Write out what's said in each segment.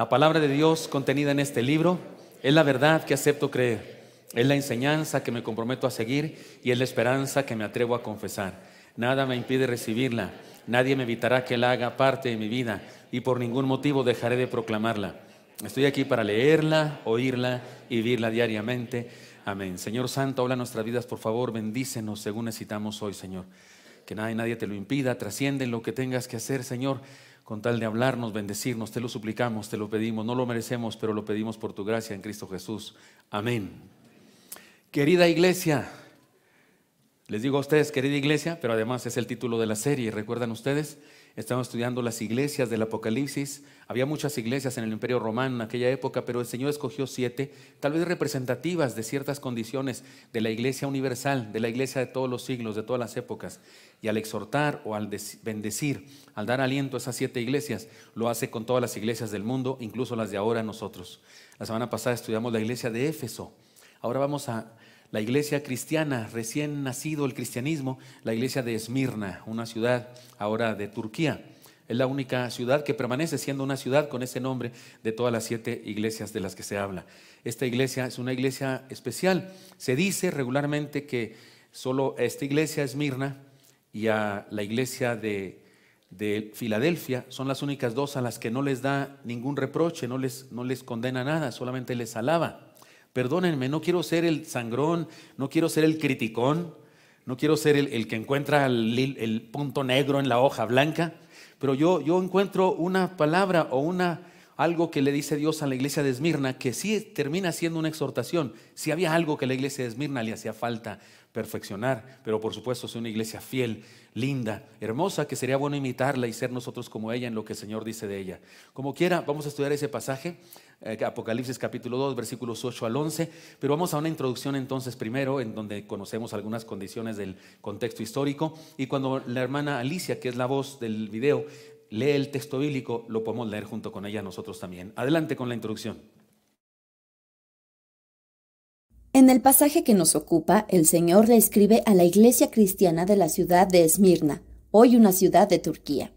La palabra de Dios contenida en este libro es la verdad que acepto creer, es la enseñanza que me comprometo a seguir y es la esperanza que me atrevo a confesar. Nada me impide recibirla, nadie me evitará que la haga parte de mi vida y por ningún motivo dejaré de proclamarla. Estoy aquí para leerla, oírla y vivirla diariamente. Amén. Señor Santo, habla nuestras vidas, por favor, bendícenos según necesitamos hoy, Señor. Que nadie, nadie te lo impida, trasciende en lo que tengas que hacer, Señor con tal de hablarnos, bendecirnos, te lo suplicamos, te lo pedimos, no lo merecemos, pero lo pedimos por tu gracia en Cristo Jesús. Amén. Querida iglesia, les digo a ustedes, querida iglesia, pero además es el título de la serie, ¿recuerdan ustedes? Estamos estudiando las iglesias del Apocalipsis. Había muchas iglesias en el Imperio Romano en aquella época, pero el Señor escogió siete, tal vez representativas de ciertas condiciones de la iglesia universal, de la iglesia de todos los siglos, de todas las épocas. Y al exhortar o al bendecir, al dar aliento a esas siete iglesias, lo hace con todas las iglesias del mundo, incluso las de ahora nosotros. La semana pasada estudiamos la iglesia de Éfeso. Ahora vamos a la iglesia cristiana, recién nacido el cristianismo, la iglesia de Esmirna, una ciudad ahora de Turquía. Es la única ciudad que permanece siendo una ciudad con ese nombre de todas las siete iglesias de las que se habla. Esta iglesia es una iglesia especial. Se dice regularmente que solo a esta iglesia Esmirna y a la iglesia de, Filadelfia son las únicas dos a las que no les da ningún reproche, no les, no les condena nada, solamente les alaba. Perdónenme, no quiero ser el sangrón, no quiero ser el criticón, no quiero ser el, que encuentra el, punto negro en la hoja blanca, pero yo, yo encuentro una palabra o una, algo que le dice Dios a la iglesia de Esmirna que sí termina siendo una exhortación. Si había algo que la iglesia de Esmirna le hacía falta perfeccionar, pero por supuesto es una iglesia fiel, linda, hermosa, que sería bueno imitarla y ser nosotros como ella en lo que el Señor dice de ella. Como quiera, vamos a estudiar ese pasaje. Eh, Apocalipsis capítulo 2, versículos 8 al 11. Pero vamos a una introducción entonces primero, en donde conocemos algunas condiciones del contexto histórico. Y cuando la hermana Alicia, que es la voz del video, lee el texto bíblico, lo podemos leer junto con ella nosotros también. Adelante con la introducción. En el pasaje que nos ocupa, el Señor le escribe a la iglesia cristiana de la ciudad de Esmirna, hoy una ciudad de Turquía.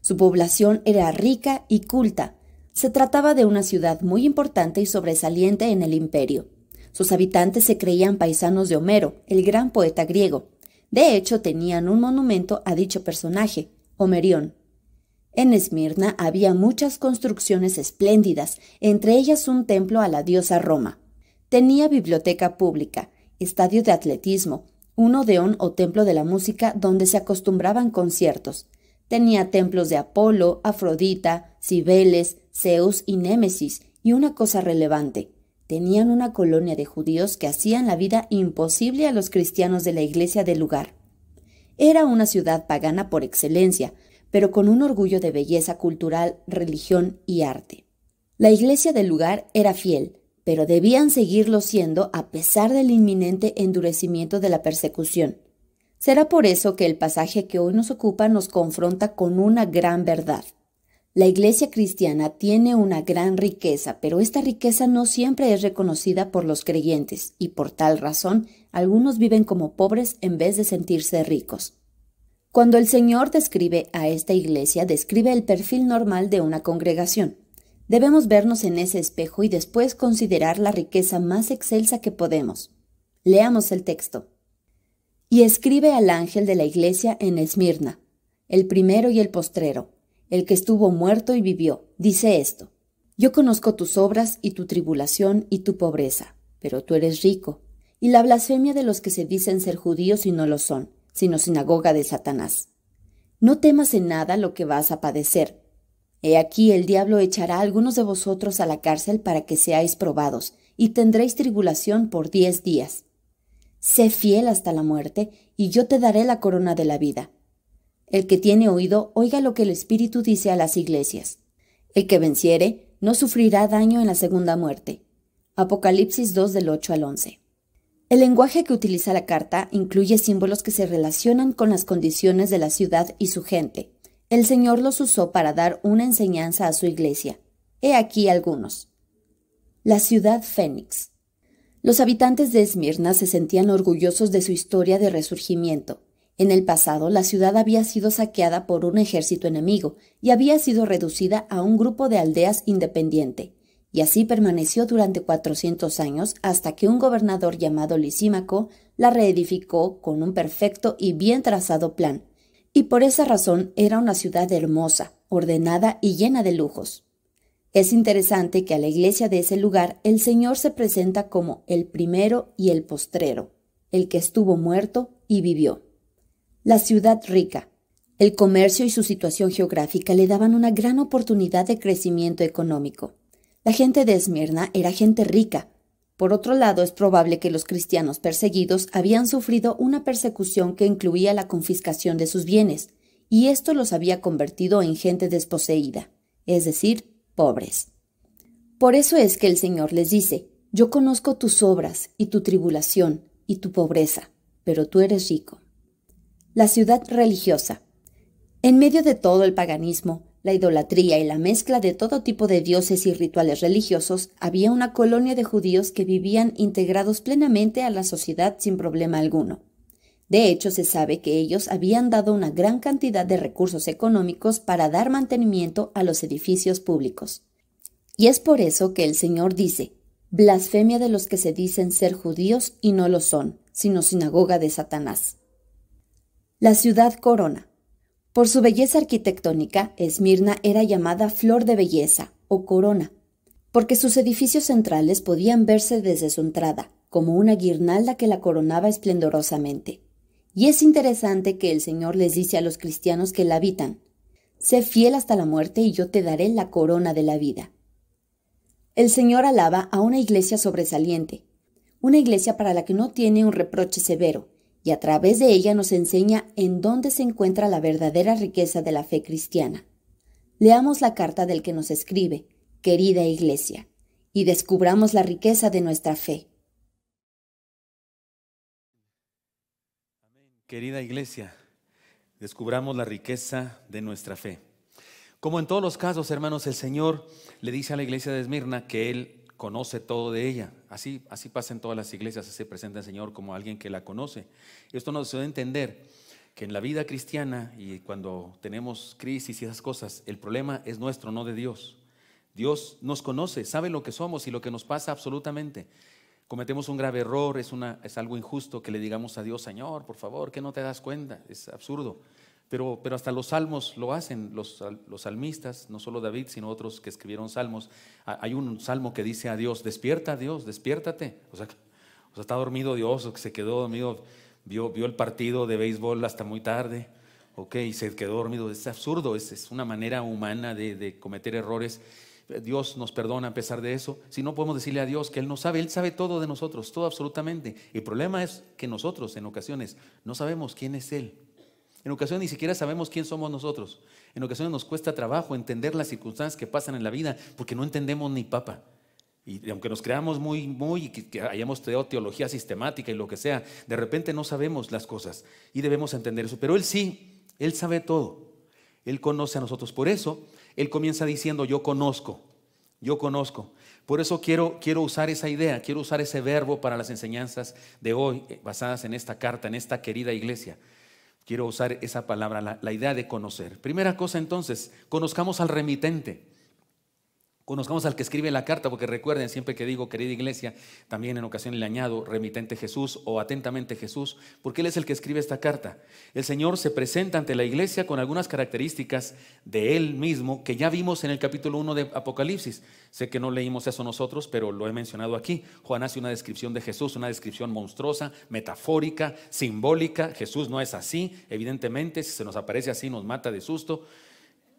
Su población era rica y culta, se trataba de una ciudad muy importante y sobresaliente en el imperio. Sus habitantes se creían paisanos de Homero, el gran poeta griego. De hecho, tenían un monumento a dicho personaje, Homerión. En Esmirna había muchas construcciones espléndidas, entre ellas un templo a la diosa Roma. Tenía biblioteca pública, estadio de atletismo, un odeón o templo de la música donde se acostumbraban conciertos, Tenía templos de Apolo, Afrodita, Cibeles, Zeus y Némesis, y una cosa relevante, tenían una colonia de judíos que hacían la vida imposible a los cristianos de la iglesia del lugar. Era una ciudad pagana por excelencia, pero con un orgullo de belleza cultural, religión y arte. La iglesia del lugar era fiel, pero debían seguirlo siendo a pesar del inminente endurecimiento de la persecución. Será por eso que el pasaje que hoy nos ocupa nos confronta con una gran verdad. La iglesia cristiana tiene una gran riqueza, pero esta riqueza no siempre es reconocida por los creyentes, y por tal razón algunos viven como pobres en vez de sentirse ricos. Cuando el Señor describe a esta iglesia, describe el perfil normal de una congregación. Debemos vernos en ese espejo y después considerar la riqueza más excelsa que podemos. Leamos el texto y escribe al ángel de la iglesia en Esmirna, el primero y el postrero, el que estuvo muerto y vivió, dice esto, yo conozco tus obras y tu tribulación y tu pobreza, pero tú eres rico, y la blasfemia de los que se dicen ser judíos y no lo son, sino sinagoga de Satanás. No temas en nada lo que vas a padecer. He aquí el diablo echará algunos de vosotros a la cárcel para que seáis probados, y tendréis tribulación por diez días. Sé fiel hasta la muerte, y yo te daré la corona de la vida. El que tiene oído, oiga lo que el Espíritu dice a las iglesias. El que venciere, no sufrirá daño en la segunda muerte. Apocalipsis 2 del 8 al 11. El lenguaje que utiliza la carta incluye símbolos que se relacionan con las condiciones de la ciudad y su gente. El Señor los usó para dar una enseñanza a su iglesia. He aquí algunos. La ciudad Fénix. Los habitantes de Esmirna se sentían orgullosos de su historia de resurgimiento. En el pasado, la ciudad había sido saqueada por un ejército enemigo y había sido reducida a un grupo de aldeas independiente, y así permaneció durante 400 años hasta que un gobernador llamado Lisímaco la reedificó con un perfecto y bien trazado plan, y por esa razón era una ciudad hermosa, ordenada y llena de lujos. Es interesante que a la iglesia de ese lugar el Señor se presenta como el primero y el postrero, el que estuvo muerto y vivió. La ciudad rica. El comercio y su situación geográfica le daban una gran oportunidad de crecimiento económico. La gente de Esmirna era gente rica. Por otro lado, es probable que los cristianos perseguidos habían sufrido una persecución que incluía la confiscación de sus bienes, y esto los había convertido en gente desposeída, es decir, pobres. Por eso es que el Señor les dice, yo conozco tus obras y tu tribulación y tu pobreza, pero tú eres rico. La ciudad religiosa. En medio de todo el paganismo, la idolatría y la mezcla de todo tipo de dioses y rituales religiosos, había una colonia de judíos que vivían integrados plenamente a la sociedad sin problema alguno. De hecho, se sabe que ellos habían dado una gran cantidad de recursos económicos para dar mantenimiento a los edificios públicos. Y es por eso que el Señor dice, blasfemia de los que se dicen ser judíos y no lo son, sino sinagoga de Satanás. La ciudad Corona. Por su belleza arquitectónica, Esmirna era llamada Flor de Belleza o Corona, porque sus edificios centrales podían verse desde su entrada, como una guirnalda que la coronaba esplendorosamente. Y es interesante que el Señor les dice a los cristianos que la habitan, sé fiel hasta la muerte y yo te daré la corona de la vida. El Señor alaba a una iglesia sobresaliente, una iglesia para la que no tiene un reproche severo, y a través de ella nos enseña en dónde se encuentra la verdadera riqueza de la fe cristiana. Leamos la carta del que nos escribe, querida iglesia, y descubramos la riqueza de nuestra fe. Querida iglesia, descubramos la riqueza de nuestra fe. Como en todos los casos, hermanos, el Señor le dice a la iglesia de Esmirna que Él conoce todo de ella. Así, así pasa en todas las iglesias, se presenta el Señor como alguien que la conoce. Esto nos debe entender que en la vida cristiana y cuando tenemos crisis y esas cosas, el problema es nuestro, no de Dios. Dios nos conoce, sabe lo que somos y lo que nos pasa absolutamente cometemos un grave error, es, una, es algo injusto que le digamos a Dios, Señor, por favor, que no te das cuenta, es absurdo. Pero, pero, hasta los salmos lo hacen, los, los, salmistas, no solo David, sino otros que escribieron salmos. Hay un salmo que dice a Dios, despierta Dios, despiértate. O sea, o está dormido Dios, o que se quedó dormido, vio, vio, el partido de béisbol hasta muy tarde, ok, y se quedó dormido. Es absurdo, es, una manera humana de cometer errores. Dios nos perdona a pesar de eso, si no podemos decirle a Dios que Él no sabe, Él sabe todo de nosotros, todo absolutamente. El problema es que nosotros en ocasiones no sabemos quién es Él. En ocasiones ni siquiera sabemos quién somos nosotros. En ocasiones nos cuesta trabajo entender las circunstancias que pasan en la vida porque no entendemos ni papa. Y aunque nos creamos muy, muy, que hayamos estudiado teología sistemática y lo que sea, de repente no sabemos las cosas y debemos entender eso. Pero Él sí, Él sabe todo. Él conoce a nosotros. Por eso, él comienza diciendo, yo conozco, yo conozco. Por eso quiero, quiero usar esa idea, quiero usar ese verbo para las enseñanzas de hoy, eh, basadas en esta carta, en esta querida iglesia. Quiero usar esa palabra, la, la idea de conocer. Primera cosa entonces, conozcamos al remitente. Conozcamos al que escribe la carta, porque recuerden, siempre que digo querida iglesia, también en ocasiones le añado remitente Jesús o atentamente Jesús, porque Él es el que escribe esta carta. El Señor se presenta ante la iglesia con algunas características de Él mismo que ya vimos en el capítulo 1 de Apocalipsis. Sé que no leímos eso nosotros, pero lo he mencionado aquí. Juan hace una descripción de Jesús, una descripción monstruosa, metafórica, simbólica. Jesús no es así, evidentemente, si se nos aparece así nos mata de susto.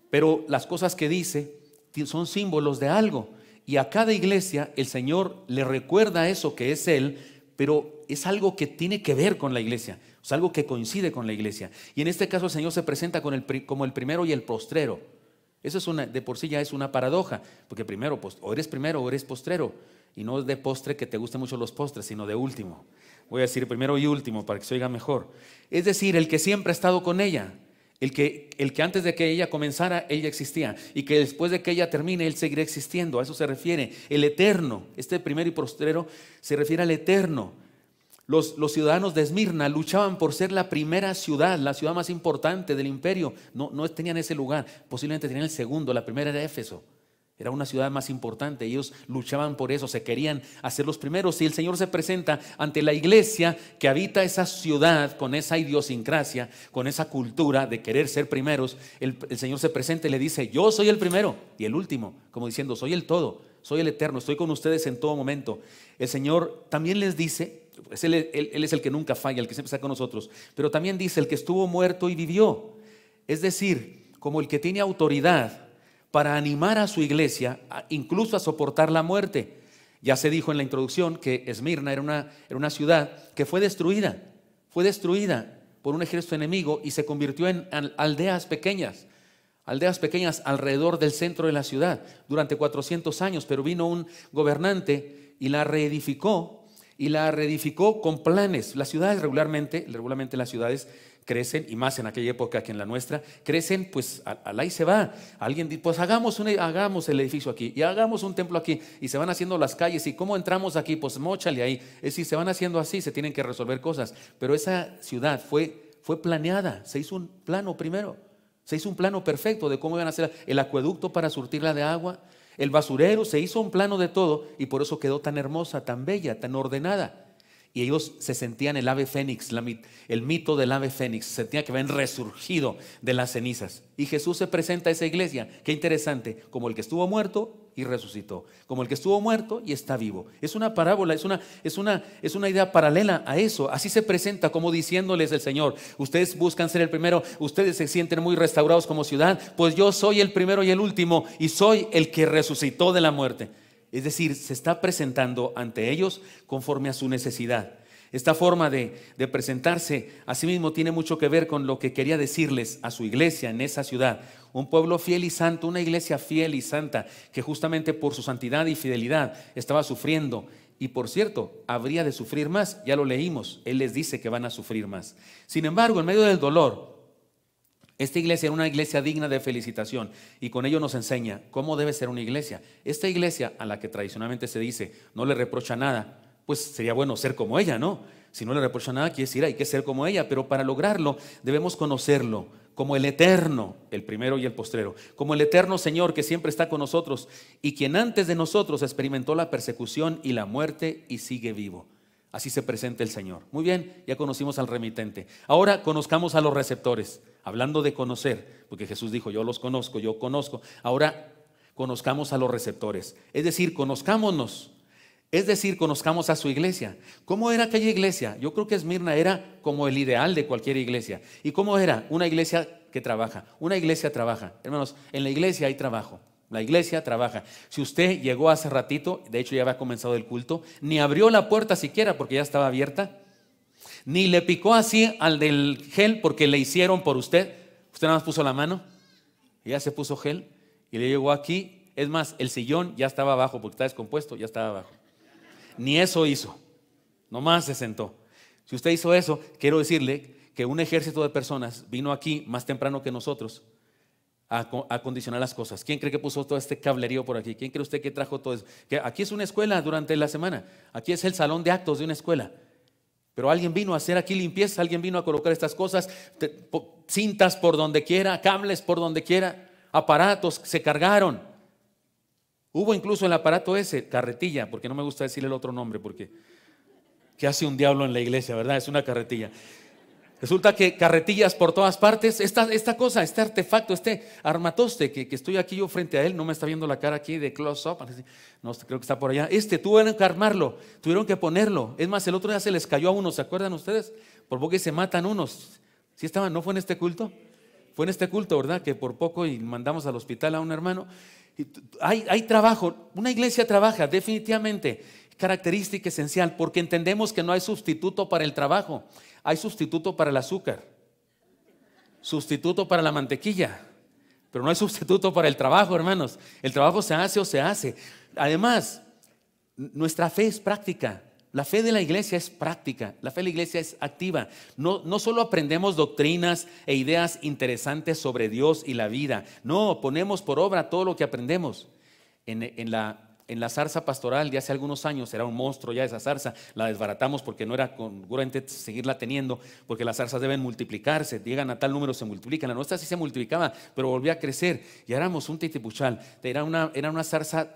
Pero las cosas que dice son símbolos de algo. Y a cada iglesia el Señor le recuerda eso que es Él, pero es algo que tiene que ver con la iglesia, es algo que coincide con la iglesia. Y en este caso el Señor se presenta como el primero y el postrero. Eso es una, de por sí ya es una paradoja, porque primero, pues, o eres primero o eres postrero, y no es de postre que te gusten mucho los postres, sino de último. Voy a decir primero y último para que se oiga mejor. Es decir, el que siempre ha estado con ella, el que, antes de que ella comenzara, ella existía. Y que después de que ella termine, Él seguirá existiendo. A eso se refiere. El eterno, este primero y postrero, se refiere al eterno. Los, ciudadanos de Esmirna luchaban por ser la primera ciudad, la ciudad más importante del imperio. No, no tenían ese lugar, posiblemente tenían el segundo, la primera era Éfeso. Era una ciudad más importante. Ellos luchaban por eso, se querían hacer los primeros. Y el Señor se presenta ante la iglesia que habita esa ciudad con esa idiosincrasia, con esa cultura de querer ser primeros. El, Señor se presenta y le dice, yo soy el primero y el último, como diciendo, soy el todo, soy el eterno, estoy con ustedes en todo momento. El Señor también les dice, pues, él es el que nunca falla, el que siempre está con nosotros, pero también dice el que estuvo muerto y vivió. Es decir, como el que tiene autoridad para animar a su iglesia incluso a soportar la muerte. Ya se dijo en la introducción que Esmirna era una, era una ciudad que fue destruida, fue destruida por un ejército enemigo y se convirtió en aldeas pequeñas, aldeas pequeñas alrededor del centro de la ciudad durante 400 años, pero vino un gobernante y la reedificó y la reedificó con planes. Las ciudades regularmente, regularmente las ciudades crecen, y más en aquella época que en la nuestra, crecen, pues al ahí se va. Alguien dice, pues hagamos, un, e, hagamos el edificio aquí, y hagamos un templo aquí, y se van haciendo las calles, y cómo entramos aquí, pues mochale ahí. Es decir, se van haciendo así, se tienen que resolver cosas. Pero esa ciudad fue, fue planeada, se hizo un plano primero, se hizo un plano perfecto de cómo iban a hacer el acueducto para surtirla de agua, el basurero, se hizo un plano de todo, y por eso quedó tan hermosa, tan bella, tan ordenada y ellos se sentían el ave fénix, el mito del ave fénix, se sentía que habían resurgido de las cenizas. Y Jesús se presenta a esa iglesia, qué interesante, como el que estuvo muerto y resucitó, como el que estuvo muerto y está vivo. Es una parábola, es una, es una, es una idea paralela a eso. Así se presenta como diciéndoles el Señor, ustedes buscan ser el primero, ustedes se sienten muy restaurados como ciudad, pues yo soy el primero y el último y soy el que resucitó de la muerte. Es decir, se está presentando ante ellos conforme a su necesidad. Esta forma de, presentarse asimismo, mismo tiene mucho que ver con lo que quería decirles a su iglesia en esa ciudad. Un pueblo fiel y santo, una iglesia fiel y santa, que justamente por su santidad y fidelidad estaba sufriendo. Y por cierto, habría de sufrir más, ya lo leímos, Él les dice que van a sufrir más. Sin embargo, en medio del dolor, esta iglesia era una iglesia digna de felicitación y con ello nos enseña cómo debe ser una iglesia. Esta iglesia a la que tradicionalmente se dice no le reprocha nada, pues sería bueno ser como ella, ¿no? Si no le reprocha nada, quiere decir hay que ser como ella, pero para lograrlo debemos conocerlo como el eterno, el primero y el postrero, como el eterno Señor que siempre está con nosotros y quien antes de nosotros experimentó la persecución y la muerte y sigue vivo. Así se presenta el Señor. Muy bien, ya conocimos al remitente. Ahora conozcamos a los receptores. Hablando de conocer, porque Jesús dijo, yo los conozco, yo conozco. Ahora conozcamos a los receptores. Es decir, conozcámonos. Es decir, conozcamos a su iglesia. ¿Cómo era aquella iglesia? Yo creo que Esmirna era como el ideal de cualquier iglesia. ¿Y cómo era? Una iglesia que trabaja. Una iglesia trabaja. Hermanos, en la iglesia hay trabajo. La iglesia trabaja. Si usted llegó hace ratito, de hecho ya había comenzado el culto, ni abrió la puerta siquiera porque ya estaba abierta, ni le picó así al del gel porque le hicieron por usted. Usted nada más puso la mano, y ya se puso gel y le llegó aquí. Es más, el sillón ya estaba abajo porque está descompuesto, ya estaba abajo. Ni eso hizo, nomás se sentó. Si usted hizo eso, quiero decirle que un ejército de personas vino aquí más temprano que nosotros a, condicionar las cosas. ¿Quién cree que puso todo este cablerío por aquí? ¿Quién cree usted que trajo todo eso? Que aquí es una escuela durante la semana. Aquí es el salón de actos de una escuela. Pero alguien vino a hacer aquí limpieza, alguien vino a colocar estas cosas, cintas por donde quiera, cables por donde quiera, aparatos se cargaron. Hubo incluso el aparato ese, carretilla, porque no me gusta decirle el otro nombre, porque ¿qué hace un diablo en la iglesia, verdad? Es una carretilla. Resulta que carretillas por todas partes. Esta, esta cosa, este artefacto, este armatoste que, que, estoy aquí yo frente a él, no me está viendo la cara aquí de close up. No, creo que está por allá. Este, tuvieron que armarlo, tuvieron que ponerlo. Es más, el otro día se les cayó a uno, ¿se acuerdan ustedes? Por poco se matan unos. Si estaban? ¿No fue en este culto? Fue en este culto, ¿verdad? Que por poco y mandamos al hospital a un hermano. Hay, hay trabajo, una iglesia trabaja, definitivamente. Característica esencial, porque entendemos que no hay sustituto para el trabajo. Hay sustituto para el azúcar, sustituto para la mantequilla, pero no hay sustituto para el trabajo, hermanos. El trabajo se hace o se hace. Además, nuestra fe es práctica. La fe de la iglesia es práctica, la fe de la iglesia es activa. No, no solo aprendemos doctrinas e ideas interesantes sobre Dios y la vida, no, ponemos por obra todo lo que aprendemos. en la en la zarza pastoral de hace algunos años, era un monstruo ya esa zarza, la desbaratamos porque no era congruente seguirla teniendo, porque las zarzas deben multiplicarse, llegan a tal número, se multiplican, la nuestra sí se multiplicaba, pero volvía a crecer, y éramos un titipuchal, era una, era una zarza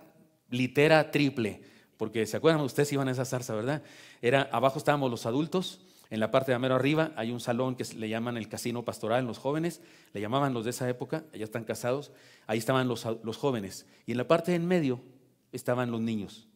litera triple, porque se acuerdan, ustedes iban a esa zarza, ¿verdad? Era, abajo estábamos los adultos, en la parte de arriba hay un salón que le llaman el casino pastoral, los jóvenes, le llamaban los de esa época, ya están casados, ahí estaban los, los jóvenes, y en la parte de en medio estaban los niños.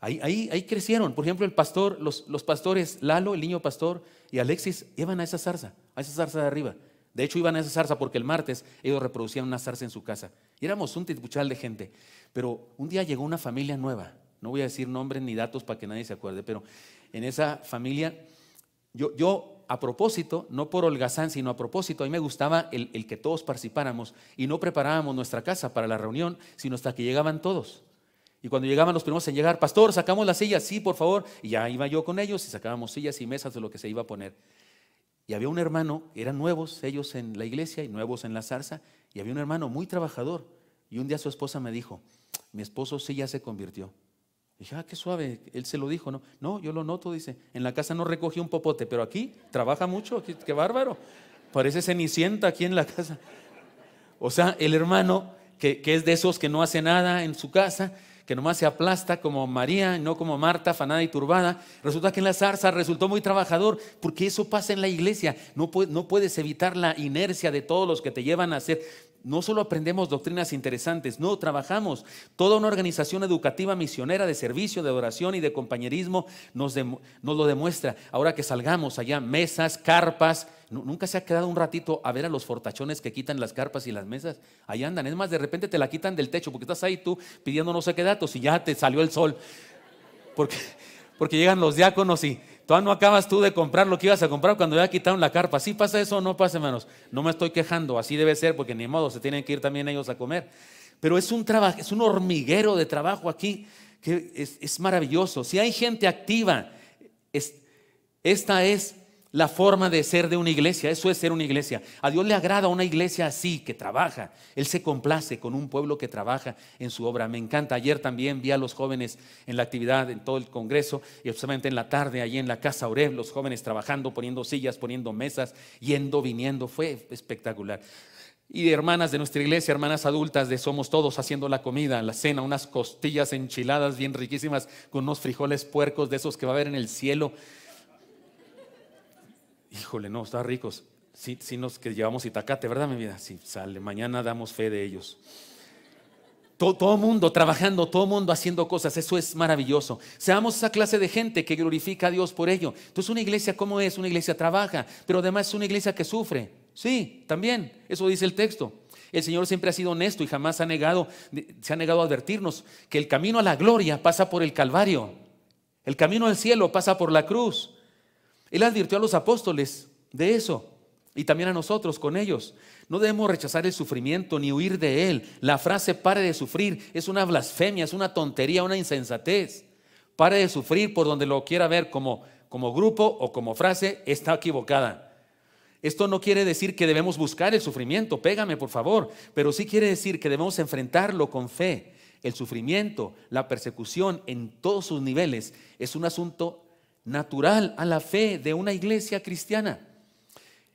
Ahí, ahí, crecieron. Por ejemplo, el pastor, los, pastores, Lalo, el niño pastor, y Alexis iban a esa zarza, a esa zarza de arriba. De hecho, iban a esa zarza porque el martes ellos reproducían una zarza en su casa. Y éramos un titbuchal de gente. Pero un día llegó una familia nueva. No voy a decir nombres ni datos para que nadie se acuerde, pero en esa familia, yo, yo a propósito, no por holgazán, sino a propósito, a mí me gustaba el, el, que todos participáramos y no preparábamos nuestra casa para la reunión, sino hasta que llegaban todos. Y cuando llegaban los primeros en llegar, pastor, sacamos las sillas, sí, por favor. Y ya iba yo con ellos y sacábamos sillas y mesas de lo que se iba a poner. Y había un hermano, eran nuevos ellos en la iglesia y nuevos en la zarza, y había un hermano muy trabajador. Y un día su esposa me dijo, mi esposo sí ya se convirtió. Y dije, ah, qué suave, él se lo dijo, ¿no? No, yo lo noto, dice, en la casa no recogió un popote, pero aquí trabaja mucho, qué, bárbaro. Parece cenicienta aquí en la casa. O sea, el hermano que, que es de esos que no hace nada en su casa, que nomás se aplasta como María, no como Marta, afanada y turbada. Resulta que en la zarza resultó muy trabajador, porque eso pasa en la iglesia. No, no puedes evitar la inercia de todos los que te llevan a hacer no solo aprendemos doctrinas interesantes, no, trabajamos. Toda una organización educativa misionera de servicio, de adoración y de compañerismo nos, lo demuestra. Ahora que salgamos allá, mesas, carpas. Nunca se ha quedado un ratito a ver a los fortachones que quitan las carpas y las mesas. Ahí andan. Es más, de repente te la quitan del techo porque estás ahí tú pidiendo no sé qué datos y ya te salió el sol. Porque, porque llegan los diáconos y, Todavía no acabas tú de comprar lo que ibas a comprar cuando ya quitaron la carpa. Si pasa eso o no pasa, hermanos? No me estoy quejando, así debe ser, porque ni modo, se tienen que ir también ellos a comer. Pero es un trabajo, es un hormiguero de trabajo aquí que es, maravilloso. Si hay gente activa, esta es la forma de ser de una iglesia. Eso es ser una iglesia. A Dios le agrada una iglesia así, que trabaja. Él se complace con un pueblo que trabaja en su obra. Me encanta. Ayer también vi a los jóvenes en la actividad, en todo el Congreso, y justamente en la tarde, allí en la Casa Oreb, los jóvenes trabajando, poniendo sillas, poniendo mesas, yendo, viniendo. Fue espectacular. Y hermanas de nuestra iglesia, hermanas adultas de Somos Todos haciendo la comida, la cena, unas costillas enchiladas bien riquísimas con unos frijoles puercos de esos que va a haber en el cielo híjole, no, está ricos. Sí, nos que llevamos itacate, ¿verdad, mi vida? Sí, sale, mañana damos fe de ellos. Todo, mundo trabajando, todo mundo haciendo cosas, eso es maravilloso. Seamos esa clase de gente que glorifica a Dios por ello. Entonces una iglesia, ¿cómo es? Una iglesia trabaja, pero además es una iglesia que sufre. Sí, también, eso dice el texto. El Señor siempre ha sido honesto y jamás ha negado, se ha negado a advertirnos que el camino a la gloria pasa por el Calvario. El camino al cielo pasa por la cruz. Él advirtió a los apóstoles de eso y también a nosotros con ellos. No debemos rechazar el sufrimiento ni huir de él. La frase pare de sufrir es una blasfemia, es una tontería, una insensatez. Pare de sufrir por donde lo quiera ver como, como grupo o como frase está equivocada. Esto no quiere decir que debemos buscar el sufrimiento, pégame por favor, pero sí quiere decir que debemos enfrentarlo con fe. El sufrimiento, la persecución en todos sus niveles es un asunto natural a la fe de una iglesia cristiana.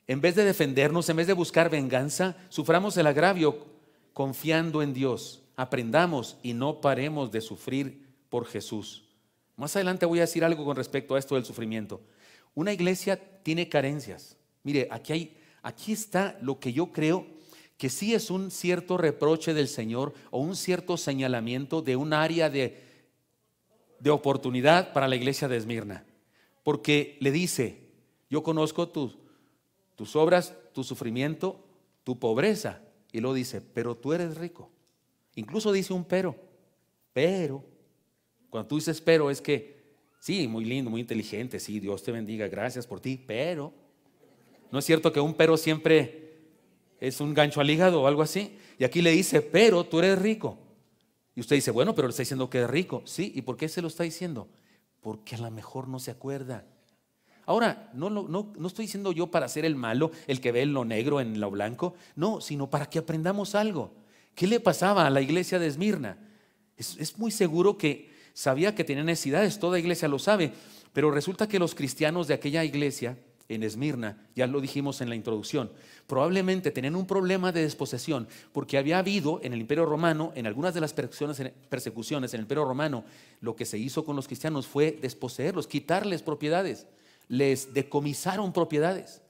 En vez de defendernos, en vez de buscar venganza, suframos el agravio confiando en Dios. Aprendamos y no paremos de sufrir por Jesús. Más adelante voy a decir algo con respecto a esto del sufrimiento. Una iglesia tiene carencias. Mire, aquí, hay, aquí está lo que yo creo que sí es un cierto reproche del Señor o un cierto señalamiento de un área de, de oportunidad para la iglesia de Esmirna porque le dice, yo conozco tus, tus obras, tu sufrimiento, tu pobreza. Y luego dice, pero tú eres rico. Incluso dice un pero. Pero, cuando tú dices pero es que, sí, muy lindo, muy inteligente, sí, Dios te bendiga, gracias por ti, pero, ¿no es cierto que un pero siempre es un gancho al hígado o algo así? Y aquí le dice, pero tú eres rico. Y usted dice, bueno, pero le está diciendo que es rico. Sí, ¿y por qué se lo está diciendo? porque a lo mejor no se acuerda. Ahora, no, no, estoy diciendo yo para ser el malo, el que ve lo negro en lo blanco, no, sino para que aprendamos algo. ¿Qué le pasaba a la iglesia de Esmirna? Es, es muy seguro que sabía que tenía necesidades, toda iglesia lo sabe, pero resulta que los cristianos de aquella iglesia en Esmirna, ya lo dijimos en la introducción, probablemente tenían un problema de desposesión porque había habido en el Imperio Romano, en algunas de las persecuciones en el Imperio Romano, lo que se hizo con los cristianos fue desposeerlos, quitarles propiedades, les decomisaron propiedades.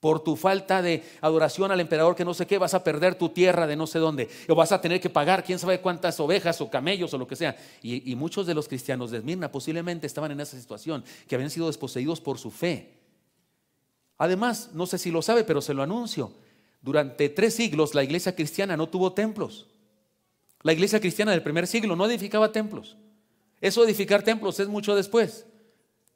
Por tu falta de adoración al emperador que no sé qué, vas a perder tu tierra de no sé dónde. O vas a tener que pagar quién sabe cuántas ovejas o camellos o lo que sea. Y, y muchos de los cristianos de Esmirna posiblemente estaban en esa situación, que habían sido desposeídos por su fe. Además, no sé si lo sabe, pero se lo anuncio. Durante tres siglos la iglesia cristiana no tuvo templos. La iglesia cristiana del primer siglo no edificaba templos. Eso edificar templos es mucho después.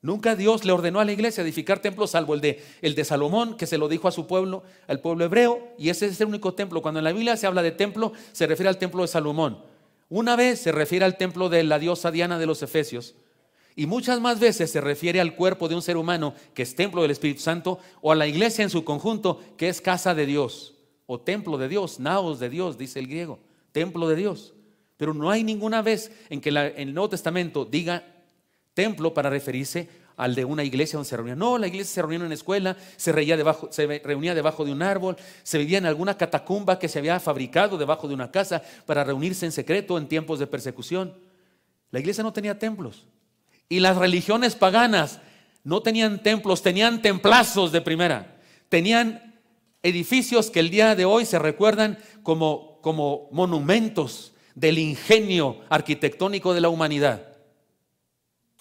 Nunca Dios le ordenó a la iglesia edificar templos, salvo el de, el de Salomón, que se lo dijo a su pueblo, al pueblo hebreo, y ese es el único templo. Cuando en la Biblia se habla de templo, se refiere al templo de Salomón. Una vez se refiere al templo de la diosa Diana de los Efesios, y muchas más veces se refiere al cuerpo de un ser humano que es templo del Espíritu Santo o a la iglesia en su conjunto que es casa de Dios o templo de Dios, naos de Dios, dice el griego, templo de Dios. Pero no hay ninguna vez en que el Nuevo Testamento diga templo para referirse al de una iglesia donde se reunía. No, la iglesia se reunía en una escuela, se, debajo, se reunía debajo de un árbol, se vivía en alguna catacumba que se había fabricado debajo de una casa para reunirse en secreto en tiempos de persecución. La iglesia no tenía templos. Y las religiones paganas no tenían templos, tenían templazos de primera. Tenían edificios que el día de hoy se recuerdan como, como monumentos del ingenio arquitectónico de la humanidad.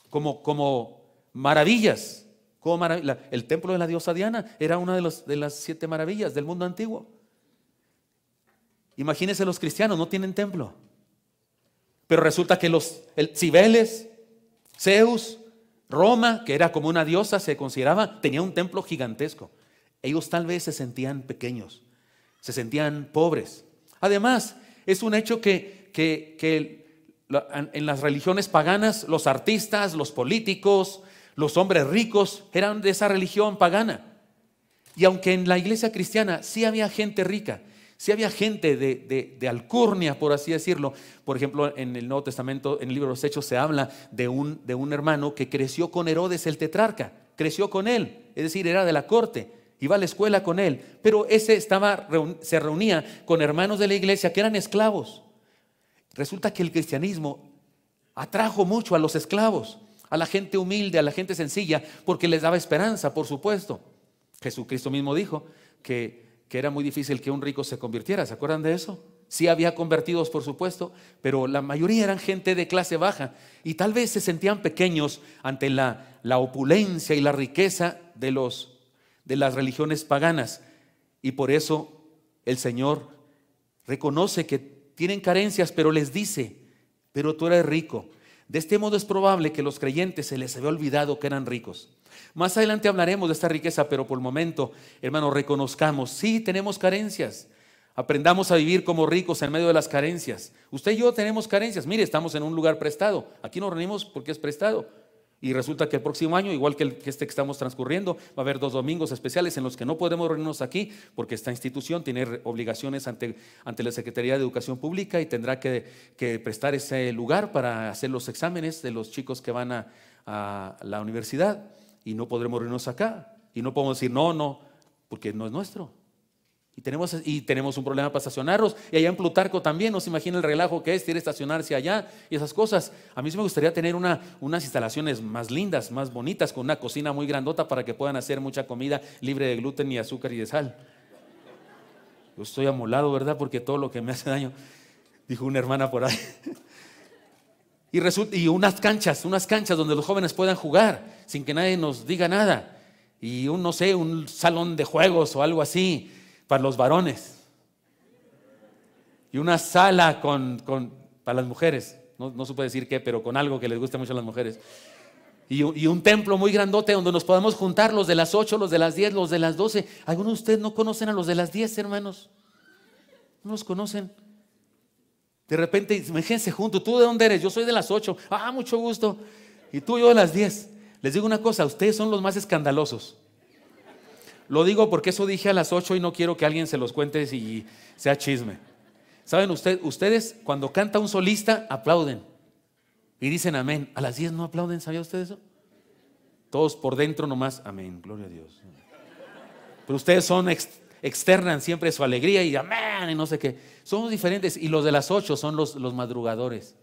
Como, como maravillas. Como El templo de la diosa Diana era una de, los, de las siete maravillas del mundo antiguo. Imagínense los cristianos, no tienen templo. Pero resulta que los Cibeles, Zeus, Roma, que era como una diosa, se consideraba, tenía un templo gigantesco. Ellos tal vez se sentían pequeños, se sentían pobres. Además, es un hecho que, que en las religiones paganas los artistas, los políticos, los hombres ricos eran de esa religión pagana. Y aunque en la iglesia cristiana sí había gente rica, si había gente de, alcurnia, por así decirlo. Por ejemplo, en el Nuevo Testamento, en el libro de los Hechos, se habla de un, de un hermano que creció con Herodes el tetrarca, creció con él, es decir, era de la corte, iba a la escuela con él, pero ese estaba, se reunía con hermanos de la iglesia que eran esclavos. Resulta que el cristianismo atrajo mucho a los esclavos, a la gente humilde, a la gente sencilla, porque les daba esperanza, por supuesto. Jesucristo mismo dijo que que era muy difícil que un rico se convirtiera. ¿Se acuerdan de eso? Sí había convertidos, por supuesto, pero la mayoría eran gente de clase baja y tal vez se sentían pequeños ante la, opulencia y la riqueza de, los, de las religiones paganas. Y por eso el Señor reconoce que tienen carencias, pero les dice, pero tú eres rico. De este modo es probable que los creyentes se les había olvidado que eran ricos. Más adelante hablaremos de esta riqueza, pero por el momento, hermano, reconozcamos, sí tenemos carencias. Aprendamos a vivir como ricos en medio de las carencias. Usted y yo tenemos carencias. Mire, estamos en un lugar prestado. Aquí nos reunimos porque es prestado. Y resulta que el próximo año, igual que, este que estamos transcurriendo, va a haber dos domingos especiales en los que no podemos reunirnos aquí porque esta institución tiene obligaciones ante, la Secretaría de Educación Pública y tendrá que, prestar ese lugar para hacer los exámenes de los chicos que van a, a la universidad y no podremos reunirnos acá. Y no podemos decir, no, no, porque no es nuestro. Y tenemos, y tenemos un problema para estacionarnos. Y allá en Plutarco también, no se imagina el relajo que es, tiene estacionarse allá y esas cosas. A mí sí me gustaría tener unas instalaciones más lindas, más bonitas, con una cocina muy grandota para que puedan hacer mucha comida libre de gluten y azúcar y de sal. Yo estoy amolado, ¿verdad? Porque todo lo que me hace daño, dijo una hermana por ahí y, unas canchas, unas canchas donde los jóvenes puedan jugar sin que nadie nos diga nada. Y un, no sé, un salón de juegos o algo así para los varones. Y una sala con, para las mujeres. No, no, puede decir qué, pero con algo que les guste mucho a las mujeres. Y, un templo muy grandote donde nos podamos juntar los de las 8, los de las 10, los de las 12. Algunos de ustedes no conocen a los de las 10, hermanos. No los conocen. De repente, imagínense juntos, ¿tú de dónde eres? Yo soy de las 8. Ah, mucho gusto. Y tú, yo de las 10. Les digo una cosa, ustedes son los más escandalosos. Lo digo porque eso dije a las 8 y no quiero que alguien se los cuente y sea chisme. Saben ustedes, ustedes cuando canta un solista aplauden y dicen amén. A las 10 no aplauden, ¿sabía ustedes eso? Todos por dentro nomás, amén, gloria a Dios. Pero ustedes son externas, externan siempre su alegría y amén y no sé qué. Somos diferentes y los de las ocho son los, madrugadores.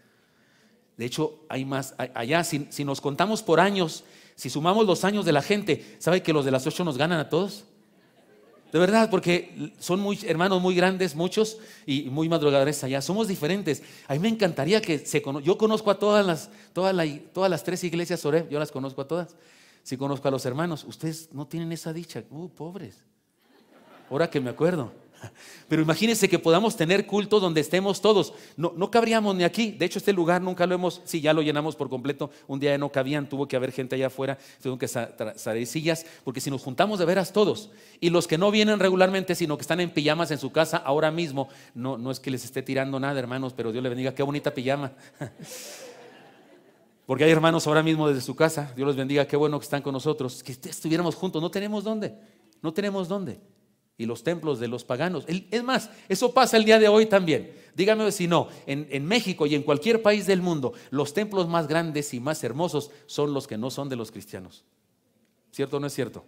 De hecho, hay más allá. Si, nos contamos por años, si sumamos los años de la gente, ¿sabe que los de las ocho nos ganan a todos? De verdad, porque son muy, hermanos muy grandes, muchos y muy madrugadores allá. Somos diferentes. A mí me encantaría que se Yo conozco a todas las, todas, todas las tres iglesias Oreb, yo las conozco a todas. Si conozco a los hermanos. Ustedes no tienen esa dicha. Uh, pobres. Ahora que me acuerdo. Pero imagínense que podamos tener culto donde estemos todos. No, cabríamos ni aquí. De hecho, este lugar nunca lo hemos, si ya lo llenamos por completo. Un día no cabían, tuvo que haber gente allá afuera, tuvo que salir sillas, porque si nos juntamos de veras todos, y los que no vienen regularmente, sino que están en pijamas en su casa ahora mismo, no, no es que les esté tirando nada, hermanos, pero Dios les bendiga, qué bonita pijama. Porque hay hermanos ahora mismo desde su casa, Dios los bendiga, qué bueno que están con nosotros. Que estuviéramos juntos, no tenemos dónde, no tenemos dónde y los templos de los paganos. Es más, eso pasa el día de hoy también. Dígame si no, en, México y en cualquier país del mundo, los templos más grandes y más hermosos son los que no son de los cristianos. ¿Cierto o no es cierto?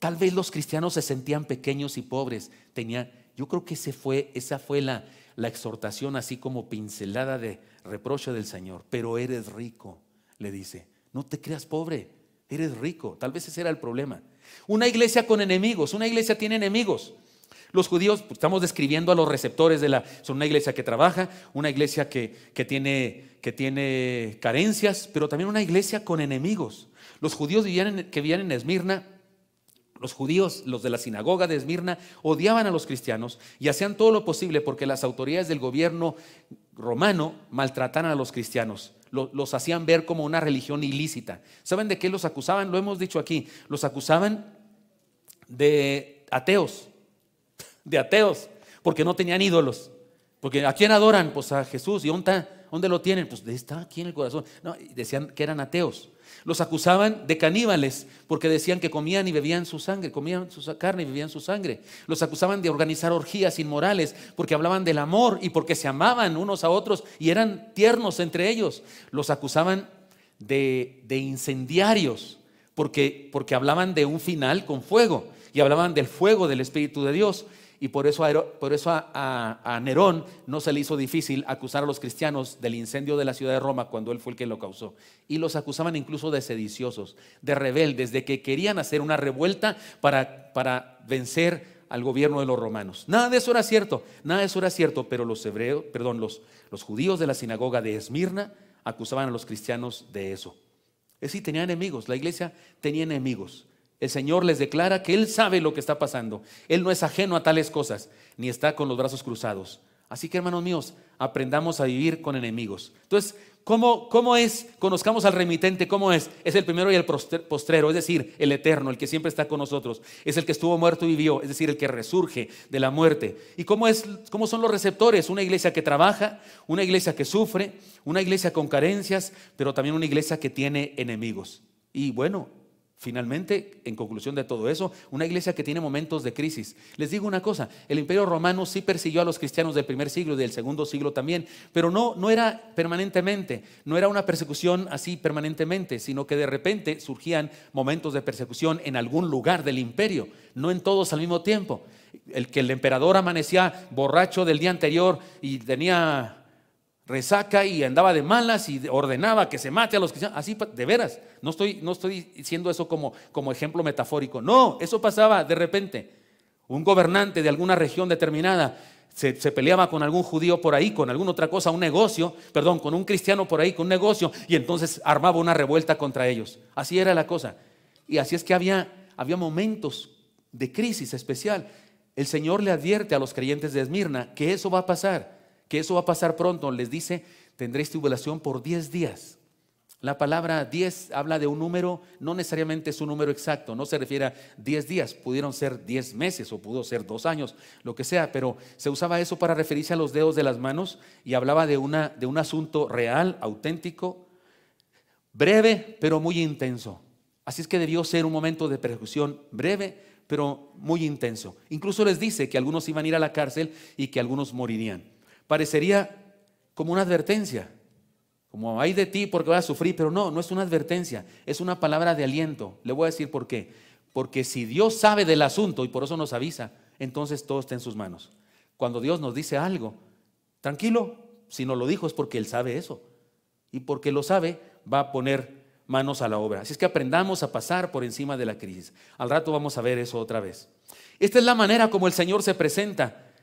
Tal vez los cristianos se sentían pequeños y pobres. Tenía, yo creo que fue, esa fue la, la exhortación así como pincelada de reproche del Señor. Pero eres rico, le dice. No te creas pobre, eres rico. Tal vez ese era el problema. Una iglesia con enemigos, una iglesia tiene enemigos. Los judíos, pues, estamos describiendo a los receptores de la... Son una iglesia que trabaja, una iglesia que, tiene, carencias, pero también una iglesia con enemigos. Los judíos que vivían en Esmirna los judíos, los de la sinagoga de Esmirna, odiaban a los cristianos y hacían todo lo posible porque las autoridades del gobierno romano maltrataran a los cristianos los hacían ver como una religión ilícita. ¿Saben de qué los acusaban? Lo hemos dicho aquí. Los acusaban de ateos, de ateos, porque no tenían ídolos. Porque ¿a quién adoran? Pues a Jesús. ¿Y dónde, lo tienen? Pues está aquí en el corazón. No, decían que eran ateos. Los acusaban de caníbales porque decían que comían y bebían su sangre, comían su carne y bebían su sangre. Los acusaban de organizar orgías inmorales porque hablaban del amor y porque se amaban unos a otros y eran tiernos entre ellos. Los acusaban de, incendiarios porque, porque hablaban de un final con fuego y hablaban del fuego del Espíritu de Dios. Y por eso, a, por eso a, Nerón no se le hizo difícil acusar a los cristianos del incendio de la ciudad de Roma cuando él fue el que lo causó. Y los acusaban incluso de sediciosos, de rebeldes, de que querían hacer una revuelta para, vencer al gobierno de los romanos. Nada de eso era cierto, nada de eso era cierto, pero los hebreos, perdón, los, judíos de la sinagoga de Esmirna acusaban a los cristianos de eso. Es decir, tenían enemigos, la iglesia tenía enemigos el Señor les declara que Él sabe lo que está pasando. Él no es ajeno a tales cosas, ni está con los brazos cruzados. Así que, hermanos míos, aprendamos a vivir con enemigos. Entonces, ¿cómo, es? Conozcamos al remitente, ¿cómo es? Es el primero y el postrero, es decir, el eterno, el que siempre está con nosotros. Es el que estuvo muerto y vivió, es decir, el que resurge de la muerte. ¿Y cómo, es, cómo son los receptores? Una iglesia que trabaja, una iglesia que sufre, una iglesia con carencias, pero también una iglesia que tiene enemigos. Y bueno, Finalmente, en conclusión de todo eso, una iglesia que tiene momentos de crisis. Les digo una cosa, el imperio romano sí persiguió a los cristianos del primer siglo y del segundo siglo también, pero no, no era permanentemente, no era una persecución así permanentemente, sino que de repente surgían momentos de persecución en algún lugar del imperio, no en todos al mismo tiempo. El que el emperador amanecía borracho del día anterior y tenía resaca y andaba de malas y ordenaba que se mate a los cristianos. Así, de veras, no estoy, no estoy diciendo eso como, como ejemplo metafórico. No, eso pasaba de repente. Un gobernante de alguna región determinada se, se, peleaba con algún judío por ahí, con alguna otra cosa, un negocio, perdón, con un cristiano por ahí, con un negocio, y entonces armaba una revuelta contra ellos. Así era la cosa. Y así es que había, había momentos de crisis especial. El Señor le advierte a los creyentes de Esmirna que eso va a pasar que eso va a pasar pronto. Les dice, tendréis tribulación por 10 días. La palabra 10 habla de un número, no necesariamente es un número exacto, no se refiere a 10 días, pudieron ser 10 meses o pudo ser 2 años, lo que sea, pero se usaba eso para referirse a los dedos de las manos y hablaba de, una, de un asunto real, auténtico, breve, pero muy intenso. Así es que debió ser un momento de persecución breve, pero muy intenso. Incluso les dice que algunos iban a ir a la cárcel y que algunos morirían. Parecería como una advertencia, como hay de ti porque vas a sufrir, pero no, no es una advertencia, es una palabra de aliento. Le voy a decir por qué. Porque si Dios sabe del asunto y por eso nos avisa, entonces todo está en sus manos. Cuando Dios nos dice algo, tranquilo, si no lo dijo es porque Él sabe eso. Y porque lo sabe, va a poner manos a la obra. Así es que aprendamos a pasar por encima de la crisis. Al rato vamos a ver eso otra vez. Esta es la manera como el Señor se presenta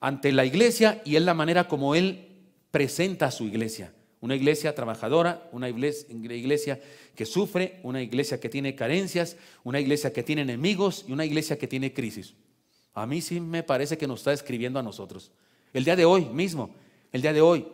ante la iglesia y es la manera como Él presenta a su iglesia. Una iglesia trabajadora, una iglesia que sufre, una iglesia que tiene carencias, una iglesia que tiene enemigos y una iglesia que tiene crisis. A mí sí me parece que nos está escribiendo a nosotros. El día de hoy mismo, el día de hoy,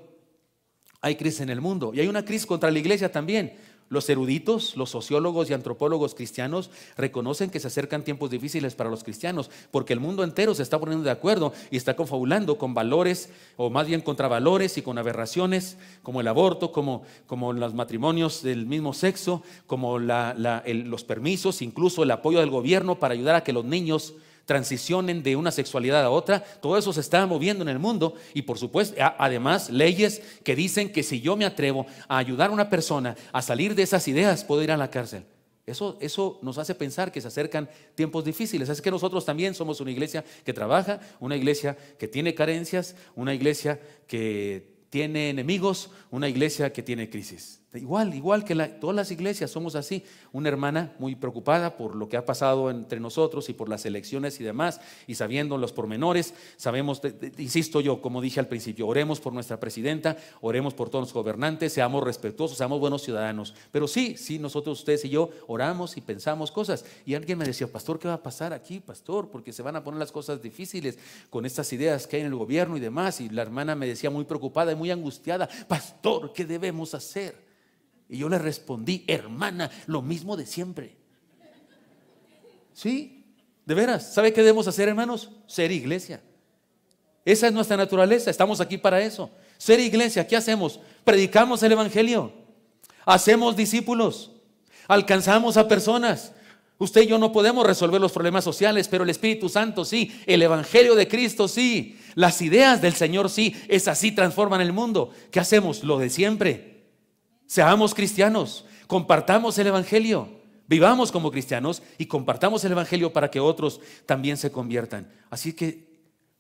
hay crisis en el mundo y hay una crisis contra la iglesia también. Los eruditos, los sociólogos y antropólogos cristianos reconocen que se acercan tiempos difíciles para los cristianos, porque el mundo entero se está poniendo de acuerdo y está confabulando con valores, o más bien contra valores y con aberraciones, como el aborto, como, como los matrimonios del mismo sexo, como los permisos, incluso el apoyo del gobierno para ayudar a que los niños transicionen de una sexualidad a otra, todo eso se está moviendo en el mundo y por supuesto, además, leyes que dicen que si yo me atrevo a ayudar a una persona a salir de esas ideas, puedo ir a la cárcel. Eso, eso, nos hace pensar que se acercan tiempos difíciles. Es que nosotros también somos una iglesia que trabaja, una iglesia que tiene carencias, una iglesia que tiene enemigos, una iglesia que tiene crisis. Igual, igual que todas las iglesias somos así. Una hermana muy preocupada por lo que ha pasado entre nosotros y por las elecciones y demás, y sabiendo los pormenores, sabemos, insisto yo, como dije al principio, oremos por nuestra presidenta, oremos por todos los gobernantes, seamos respetuosos, seamos buenos ciudadanos. Pero sí, sí, nosotros, ustedes y yo, oramos y pensamos cosas. Y alguien me decía, pastor, ¿qué va a pasar aquí, pastor? Porque se van a poner las cosas difíciles con estas ideas que hay en el gobierno y demás. Y la hermana me decía muy preocupada y muy angustiada, pastor, ¿qué debemos hacer? Y yo le respondí, hermana, lo mismo de siempre. ¿Sí? ¿De veras? ¿Sabe qué debemos hacer, hermanos? Ser iglesia. Esa es nuestra naturaleza, estamos aquí para eso. Ser iglesia, ¿qué hacemos? Predicamos el Evangelio, hacemos discípulos, alcanzamos a personas. Usted y yo no podemos resolver los problemas sociales, pero el Espíritu Santo sí, el Evangelio de Cristo sí, las ideas del Señor sí, esas sí transforman el mundo. ¿Qué hacemos? Lo de siempre. Seamos cristianos, compartamos el Evangelio, vivamos como cristianos y compartamos el Evangelio para que otros también se conviertan. Así que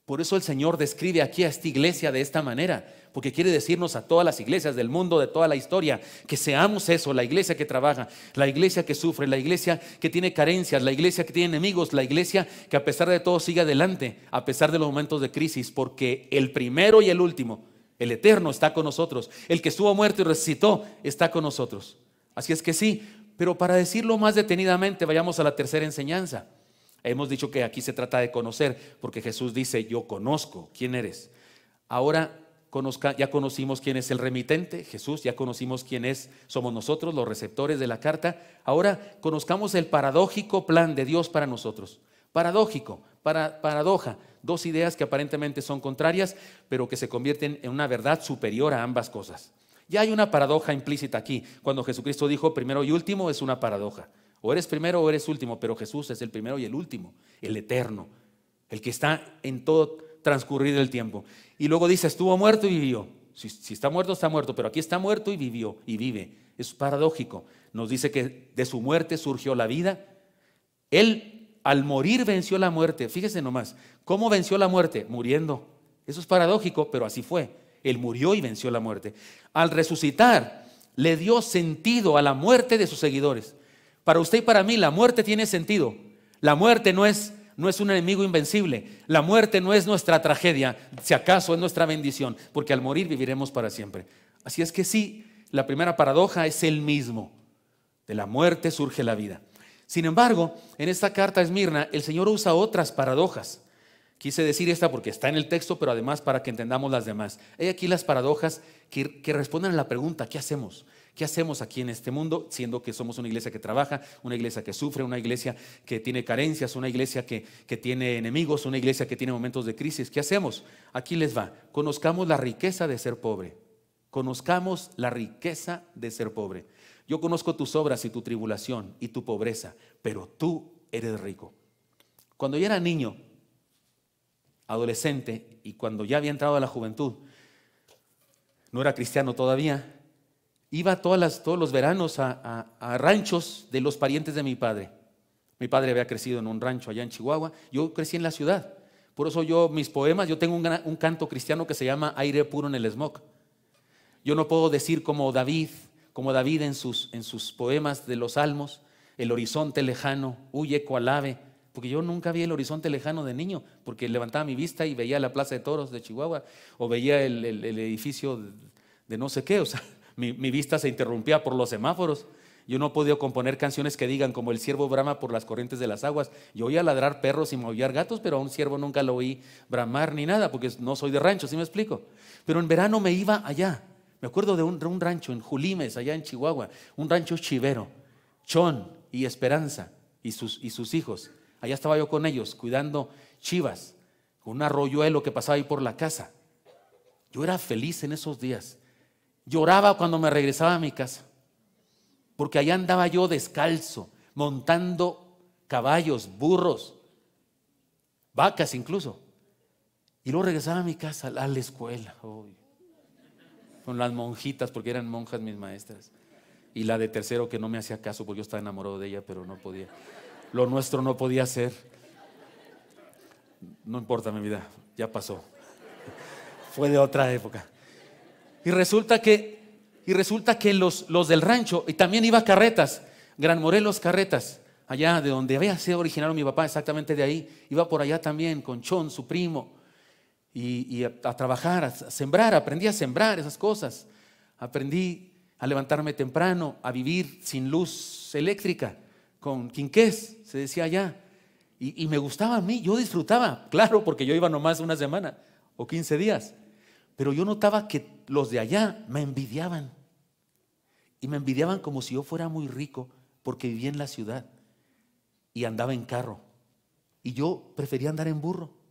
por eso el Señor describe aquí a esta iglesia de esta manera, porque quiere decirnos a todas las iglesias del mundo, de toda la historia, que seamos eso, la iglesia que trabaja, la iglesia que sufre, la iglesia que tiene carencias, la iglesia que tiene enemigos, la iglesia que a pesar de todo sigue adelante, a pesar de los momentos de crisis, porque el primero y el último el eterno está con nosotros. El que estuvo muerto y resucitó está con nosotros. Así es que sí, pero para decirlo más detenidamente, vayamos a la tercera enseñanza. Hemos dicho que aquí se trata de conocer, porque Jesús dice, yo conozco, ¿quién eres? Ahora conozca, ya conocimos quién es el remitente, Jesús, ya conocimos quién es, somos nosotros, los receptores de la carta. Ahora conozcamos el paradójico plan de Dios para nosotros. Paradójico, para, paradoja. Dos ideas que aparentemente son contrarias, pero que se convierten en una verdad superior a ambas cosas. Ya hay una paradoja implícita aquí. Cuando Jesucristo dijo primero y último, es una paradoja. O eres primero o eres último, pero Jesús es el primero y el último, el eterno, el que está en todo transcurrido el tiempo. Y luego dice, estuvo muerto y vivió. Si, está muerto, está muerto, pero aquí está muerto y vivió y vive. Es paradójico. Nos dice que de su muerte surgió la vida. Él al morir venció la muerte. Fíjese nomás, ¿cómo venció la muerte? Muriendo. Eso es paradójico, pero así fue. Él murió y venció la muerte. Al resucitar, le dio sentido a la muerte de sus seguidores. Para usted y para mí, la muerte tiene sentido. La muerte no es, no es un enemigo invencible. La muerte no es nuestra tragedia, si acaso es nuestra bendición, porque al morir viviremos para siempre. Así es que sí, la primera paradoja es el mismo. De la muerte surge la vida. Sin embargo, en esta carta a Esmirna, el Señor usa otras paradojas. Quise decir esta porque está en el texto, pero además para que entendamos las demás. Hay aquí las paradojas que, responden a la pregunta, ¿qué hacemos? ¿Qué hacemos aquí en este mundo, siendo que somos una iglesia que trabaja, una iglesia que sufre, una iglesia que tiene carencias, una iglesia que tiene enemigos, una iglesia que tiene momentos de crisis? ¿Qué hacemos? Aquí les va. Conozcamos la riqueza de ser pobre. Conozcamos la riqueza de ser pobre. Yo conozco tus obras y tu tribulación y tu pobreza, pero tú eres rico. Cuando yo era niño, adolescente y cuando ya había entrado a la juventud, no era cristiano todavía, iba todas las, todos los veranos a, ranchos de los parientes de mi padre. Mi padre había crecido en un rancho allá en Chihuahua, yo crecí en la ciudad. Por eso yo, mis poemas, yo tengo un, un canto cristiano que se llama Aire puro en el smog. Yo no puedo decir como David, como David en sus, en sus poemas de los salmos, el horizonte lejano, huye cual ave, porque yo nunca vi el horizonte lejano de niño, porque levantaba mi vista y veía la Plaza de Toros de Chihuahua, o veía el, edificio de, no sé qué, o sea, mi, vista se interrumpía por los semáforos. Yo no podía componer canciones que digan como el ciervo brama por las corrientes de las aguas. Yo oía ladrar perros y maullar gatos, pero a un ciervo nunca lo oí bramar ni nada, porque no soy de rancho, si me explico? Pero en verano me iba allá, me acuerdo de un, rancho en Julimes, allá en Chihuahua, un rancho chivero, Chon y Esperanza y sus, y sus hijos. Allá estaba yo con ellos, cuidando chivas, con un arroyuelo que pasaba ahí por la casa. Yo era feliz en esos días. Lloraba cuando me regresaba a mi casa, porque allá andaba yo descalzo, montando caballos, burros, vacas incluso. Y luego regresaba a mi casa, a la escuela con las monjitas, porque eran monjas mis maestras. Y la de tercero que no me hacía caso, porque yo estaba enamorado de ella, pero no podía. Lo nuestro no podía ser. No importa mi vida, ya pasó. Fue de otra época. Y resulta que, y resulta que los, los del rancho, y también iba a carretas, Gran Morelos Carretas, allá de donde había sido originaron mi papá, exactamente de ahí, iba por allá también con Chon, su primo y, a, trabajar, a sembrar, aprendí a sembrar esas cosas. Aprendí a levantarme temprano, a vivir sin luz eléctrica, con quinqués, se decía allá. Y, y me gustaba a mí, yo disfrutaba, claro, porque yo iba nomás una semana o 15 días. Pero yo notaba que los de allá me envidiaban. Y me envidiaban como si yo fuera muy rico porque vivía en la ciudad y andaba en carro. Y yo prefería andar en burro.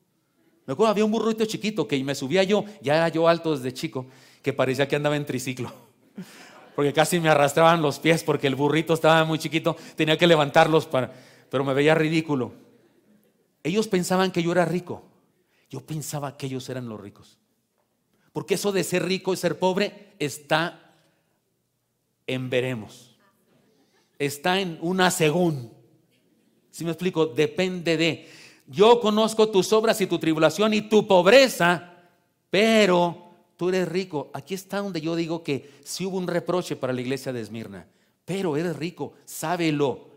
Me acuerdo, había un burrito chiquito que me subía yo, ya era yo alto desde chico, que parecía que andaba en triciclo. Porque casi me arrastraban los pies porque el burrito estaba muy chiquito, tenía que levantarlos para, pero me veía ridículo. Ellos pensaban que yo era rico. Yo pensaba que ellos eran los ricos. Porque eso de ser rico y ser pobre está en veremos. Está en una según. Si me explico, depende de yo conozco tus obras y tu tribulación y tu pobreza, pero tú eres rico. Aquí está donde yo digo que si hubo un reproche para la iglesia de Esmirna, pero eres rico, sábelo.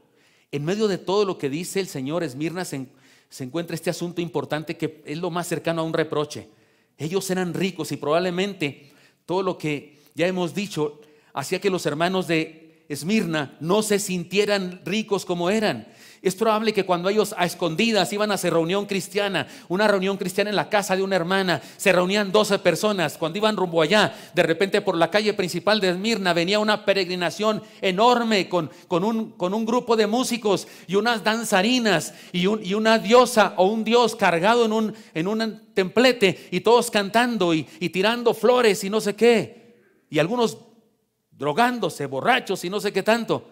En medio de todo lo que dice el Señor, Esmirna se, se encuentra este asunto importante que es lo más cercano a un reproche. Ellos eran ricos y probablemente todo lo que ya hemos dicho hacía que los hermanos de Esmirna no se sintieran ricos como eran. Es probable que cuando ellos a escondidas iban a hacer reunión cristiana, una reunión cristiana en la casa de una hermana, se reunían 12 personas. Cuando iban rumbo allá, de repente por la calle principal de Esmirna venía una peregrinación enorme con, un, con un, grupo de músicos y unas danzarinas y, una diosa o un dios cargado en un, en un templete y todos cantando y, y tirando flores y no sé qué. Y algunos drogándose, borrachos y no sé qué tanto.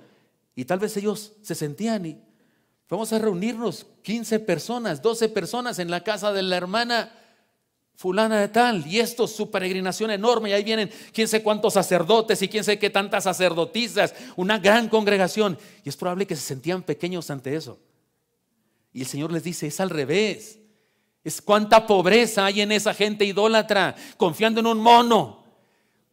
Y tal vez ellos se sentían y, Vamos a reunirnos 15 personas, 12 personas en la casa de la hermana fulana de tal, y esto es su peregrinación enorme, y ahí vienen quién sé cuántos sacerdotes y quién sé qué tantas sacerdotisas, una gran congregación, y es probable que se sentían pequeños ante eso. Y el Señor les dice, es al revés, es cuánta pobreza hay en esa gente idólatra, confiando en un mono,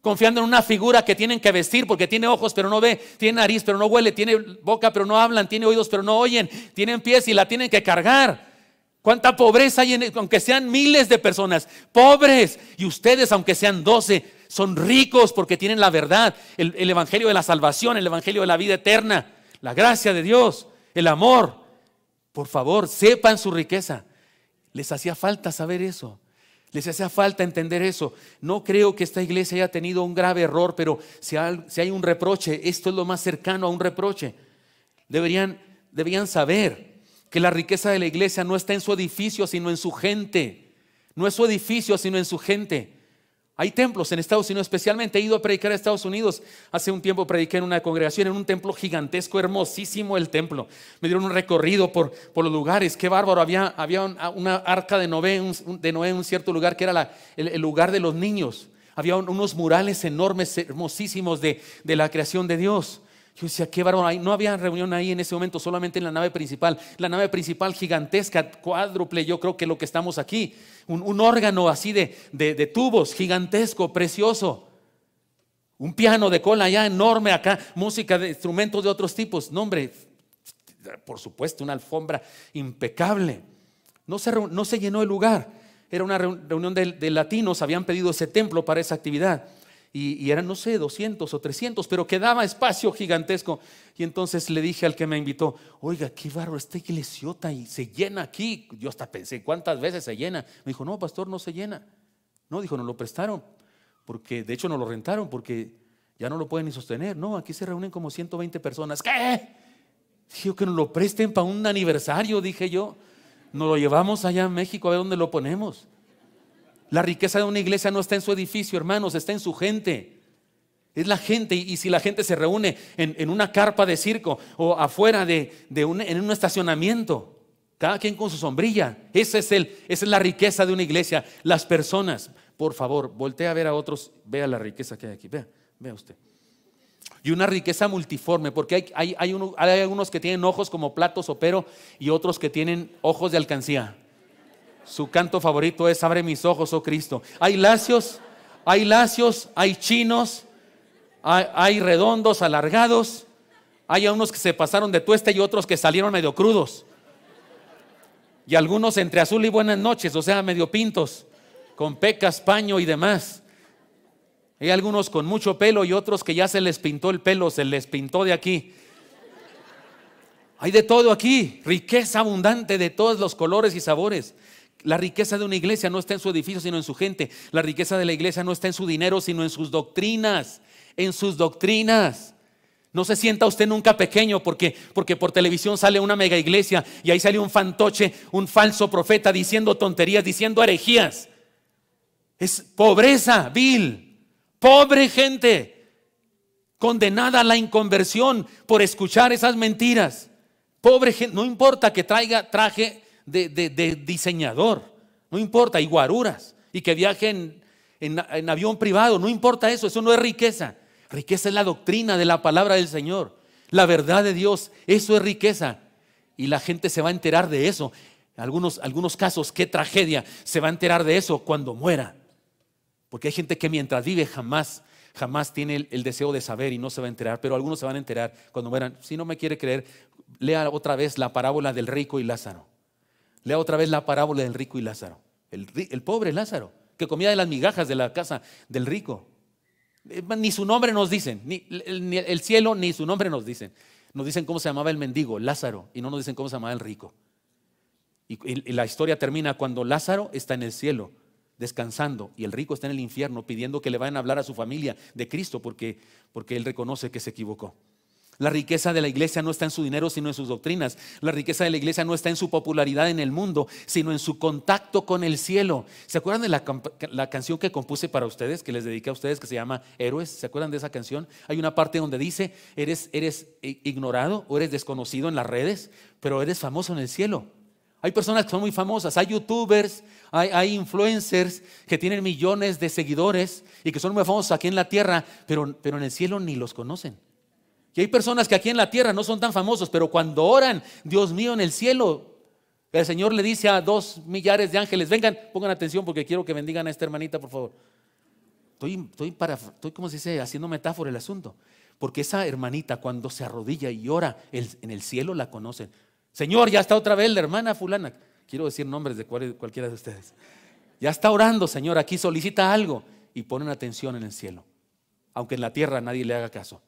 confiando en una figura que tienen que vestir porque tiene ojos pero no ve, tiene nariz pero no huele, tiene boca pero no hablan, tiene oídos pero no oyen, tienen pies y la tienen que cargar. ¿Cuánta pobreza hay, aunque sean miles de personas pobres? Y ustedes, aunque sean doce, son ricos porque tienen la verdad, el Evangelio de la salvación, el Evangelio de la vida eterna, la gracia de Dios, el amor. Por favor, sepan su riqueza. Les hacía falta saber eso. Les hace falta entender eso. No creo que esta iglesia haya tenido un grave error, pero si hay un reproche, esto es lo más cercano a un reproche. Deberían, deberían saber que la riqueza de la iglesia no está en su edificio, sino en su gente. No es su edificio, sino en su gente. Hay templos en Estados Unidos, especialmente he ido a predicar a Estados Unidos. Hace un tiempo prediqué en una congregación, en un templo gigantesco, hermosísimo el templo. Me dieron un recorrido por, los lugares, qué bárbaro. Había, una arca de Noé, de Noé en un cierto lugar que era el, lugar de los niños. Había unos murales enormes, hermosísimos de la creación de Dios. Yo decía, qué bárbaro, no había reunión ahí en ese momento, solamente en la nave principal. La nave principal gigantesca, cuádruple, yo creo que lo que estamos aquí. Un, órgano así de, tubos, gigantesco, precioso. Un piano de cola ya enorme acá, música de instrumentos de otros tipos. No, hombre, por supuesto, una alfombra impecable. No se, llenó el lugar. Era una reunión de latinos, habían pedido ese templo para esa actividad y, eran, no sé, 200 o 300, pero quedaba espacio gigantesco. Y entonces le dije al que me invitó, oiga, qué barro, esta iglesiota y se llena aquí. Yo hasta pensé, ¿cuántas veces se llena? Me dijo, no, pastor, no se llena. No, dijo, nos lo prestaron, porque de hecho nos lo rentaron, porque ya no lo pueden ni sostener. No, aquí se reúnen como 120 personas. ¿Qué? Dijo que nos lo presten para un aniversario, dije yo. Nos lo llevamos allá a México a ver dónde lo ponemos. La riqueza de una iglesia no está en su edificio, hermanos, está en su gente. Es la gente y, si la gente se reúne en, una carpa de circo o afuera de, un, en un estacionamiento, cada quien con su sombrilla, esa es, el, es la riqueza de una iglesia, las personas. Por favor, voltea a ver a otros, vea la riqueza que hay aquí, vea, vea usted. Y una riqueza multiforme, porque hay, hay, hay, hay algunos que tienen ojos como platos o pero y otros que tienen ojos de alcancía. Su canto favorito es Abre mis ojos, oh Cristo. Hay lacios, hay lacios, hay chinos, hay, redondos, alargados. Hay algunos que se pasaron de tueste y otros que salieron medio crudos. Y algunos entre azul y buenas noches, o sea, medio pintos, con pecas, paño y demás. Hay algunos con mucho pelo y otros que ya se les pintó el pelo, se les pintó de aquí. Hay de todo aquí, riqueza abundante de todos los colores y sabores. La riqueza de una iglesia no está en su edificio, sino en su gente. La riqueza de la iglesia no está en su dinero, sino en sus doctrinas. En sus doctrinas. No se sienta usted nunca pequeño porque, porque por televisión sale una mega iglesia y ahí sale un fantoche, un falso profeta diciendo tonterías, diciendo herejías. Es pobreza vil, pobre gente condenada a la inconversión por escuchar esas mentiras. Pobre gente, no importa que traiga traje de, diseñador, no importa, y guaruras, y que viajen en, avión privado, no importa eso, eso no es riqueza. Riqueza es la doctrina de la palabra del Señor, la verdad de Dios, eso es riqueza. Y la gente se va a enterar de eso. Algunos, algunos casos, qué tragedia, se va a enterar de eso cuando muera. Porque hay gente que mientras vive jamás, jamás tiene el, deseo de saber y no se va a enterar, pero algunos se van a enterar cuando mueran. Si no me quiere creer, lea otra vez la parábola del rico y Lázaro. Lea otra vez la parábola del rico y Lázaro. El, pobre Lázaro, que comía de las migajas de la casa del rico. Eh, ni su nombre nos dicen, ni el, cielo ni su nombre nos dicen. Nos dicen cómo se llamaba el mendigo, Lázaro, y no nos dicen cómo se llamaba el rico. Y, la historia termina cuando Lázaro está en el cielo descansando y el rico está en el infierno pidiendo que le vayan a hablar a su familia de Cristo porque él reconoce que se equivocó. La riqueza de la iglesia no está en su dinero, sino en sus doctrinas. La riqueza de la iglesia no está en su popularidad en el mundo, sino en su contacto con el cielo. ¿Se acuerdan de la, canción que compuse para ustedes, que les dediqué a ustedes, que se llama Héroes? ¿Se acuerdan de esa canción? Hay una parte donde dice, eres, eres ignorado o eres desconocido en las redes, pero eres famoso en el cielo. Hay personas que son muy famosas, hay youtubers, hay, hay, influencers que tienen millones de seguidores y que son muy famosos aquí en la tierra, pero, pero en el cielo ni los conocen. Que hay personas que aquí en la tierra no son tan famosos, pero cuando oran, Dios mío, en el cielo, el Señor le dice a dos millares de ángeles, vengan, pongan atención porque quiero que bendigan a esta hermanita, por favor. Estoy, estoy, para, estoy como se dice, haciendo metáfora el asunto. Porque esa hermanita cuando se arrodilla y ora en el cielo la conocen. Señor, ya está otra vez la hermana fulana. Quiero decir nombres de cualquiera de ustedes. Ya está orando, Señor, aquí solicita algo y ponen atención en el cielo. Aunque en la tierra nadie le haga caso.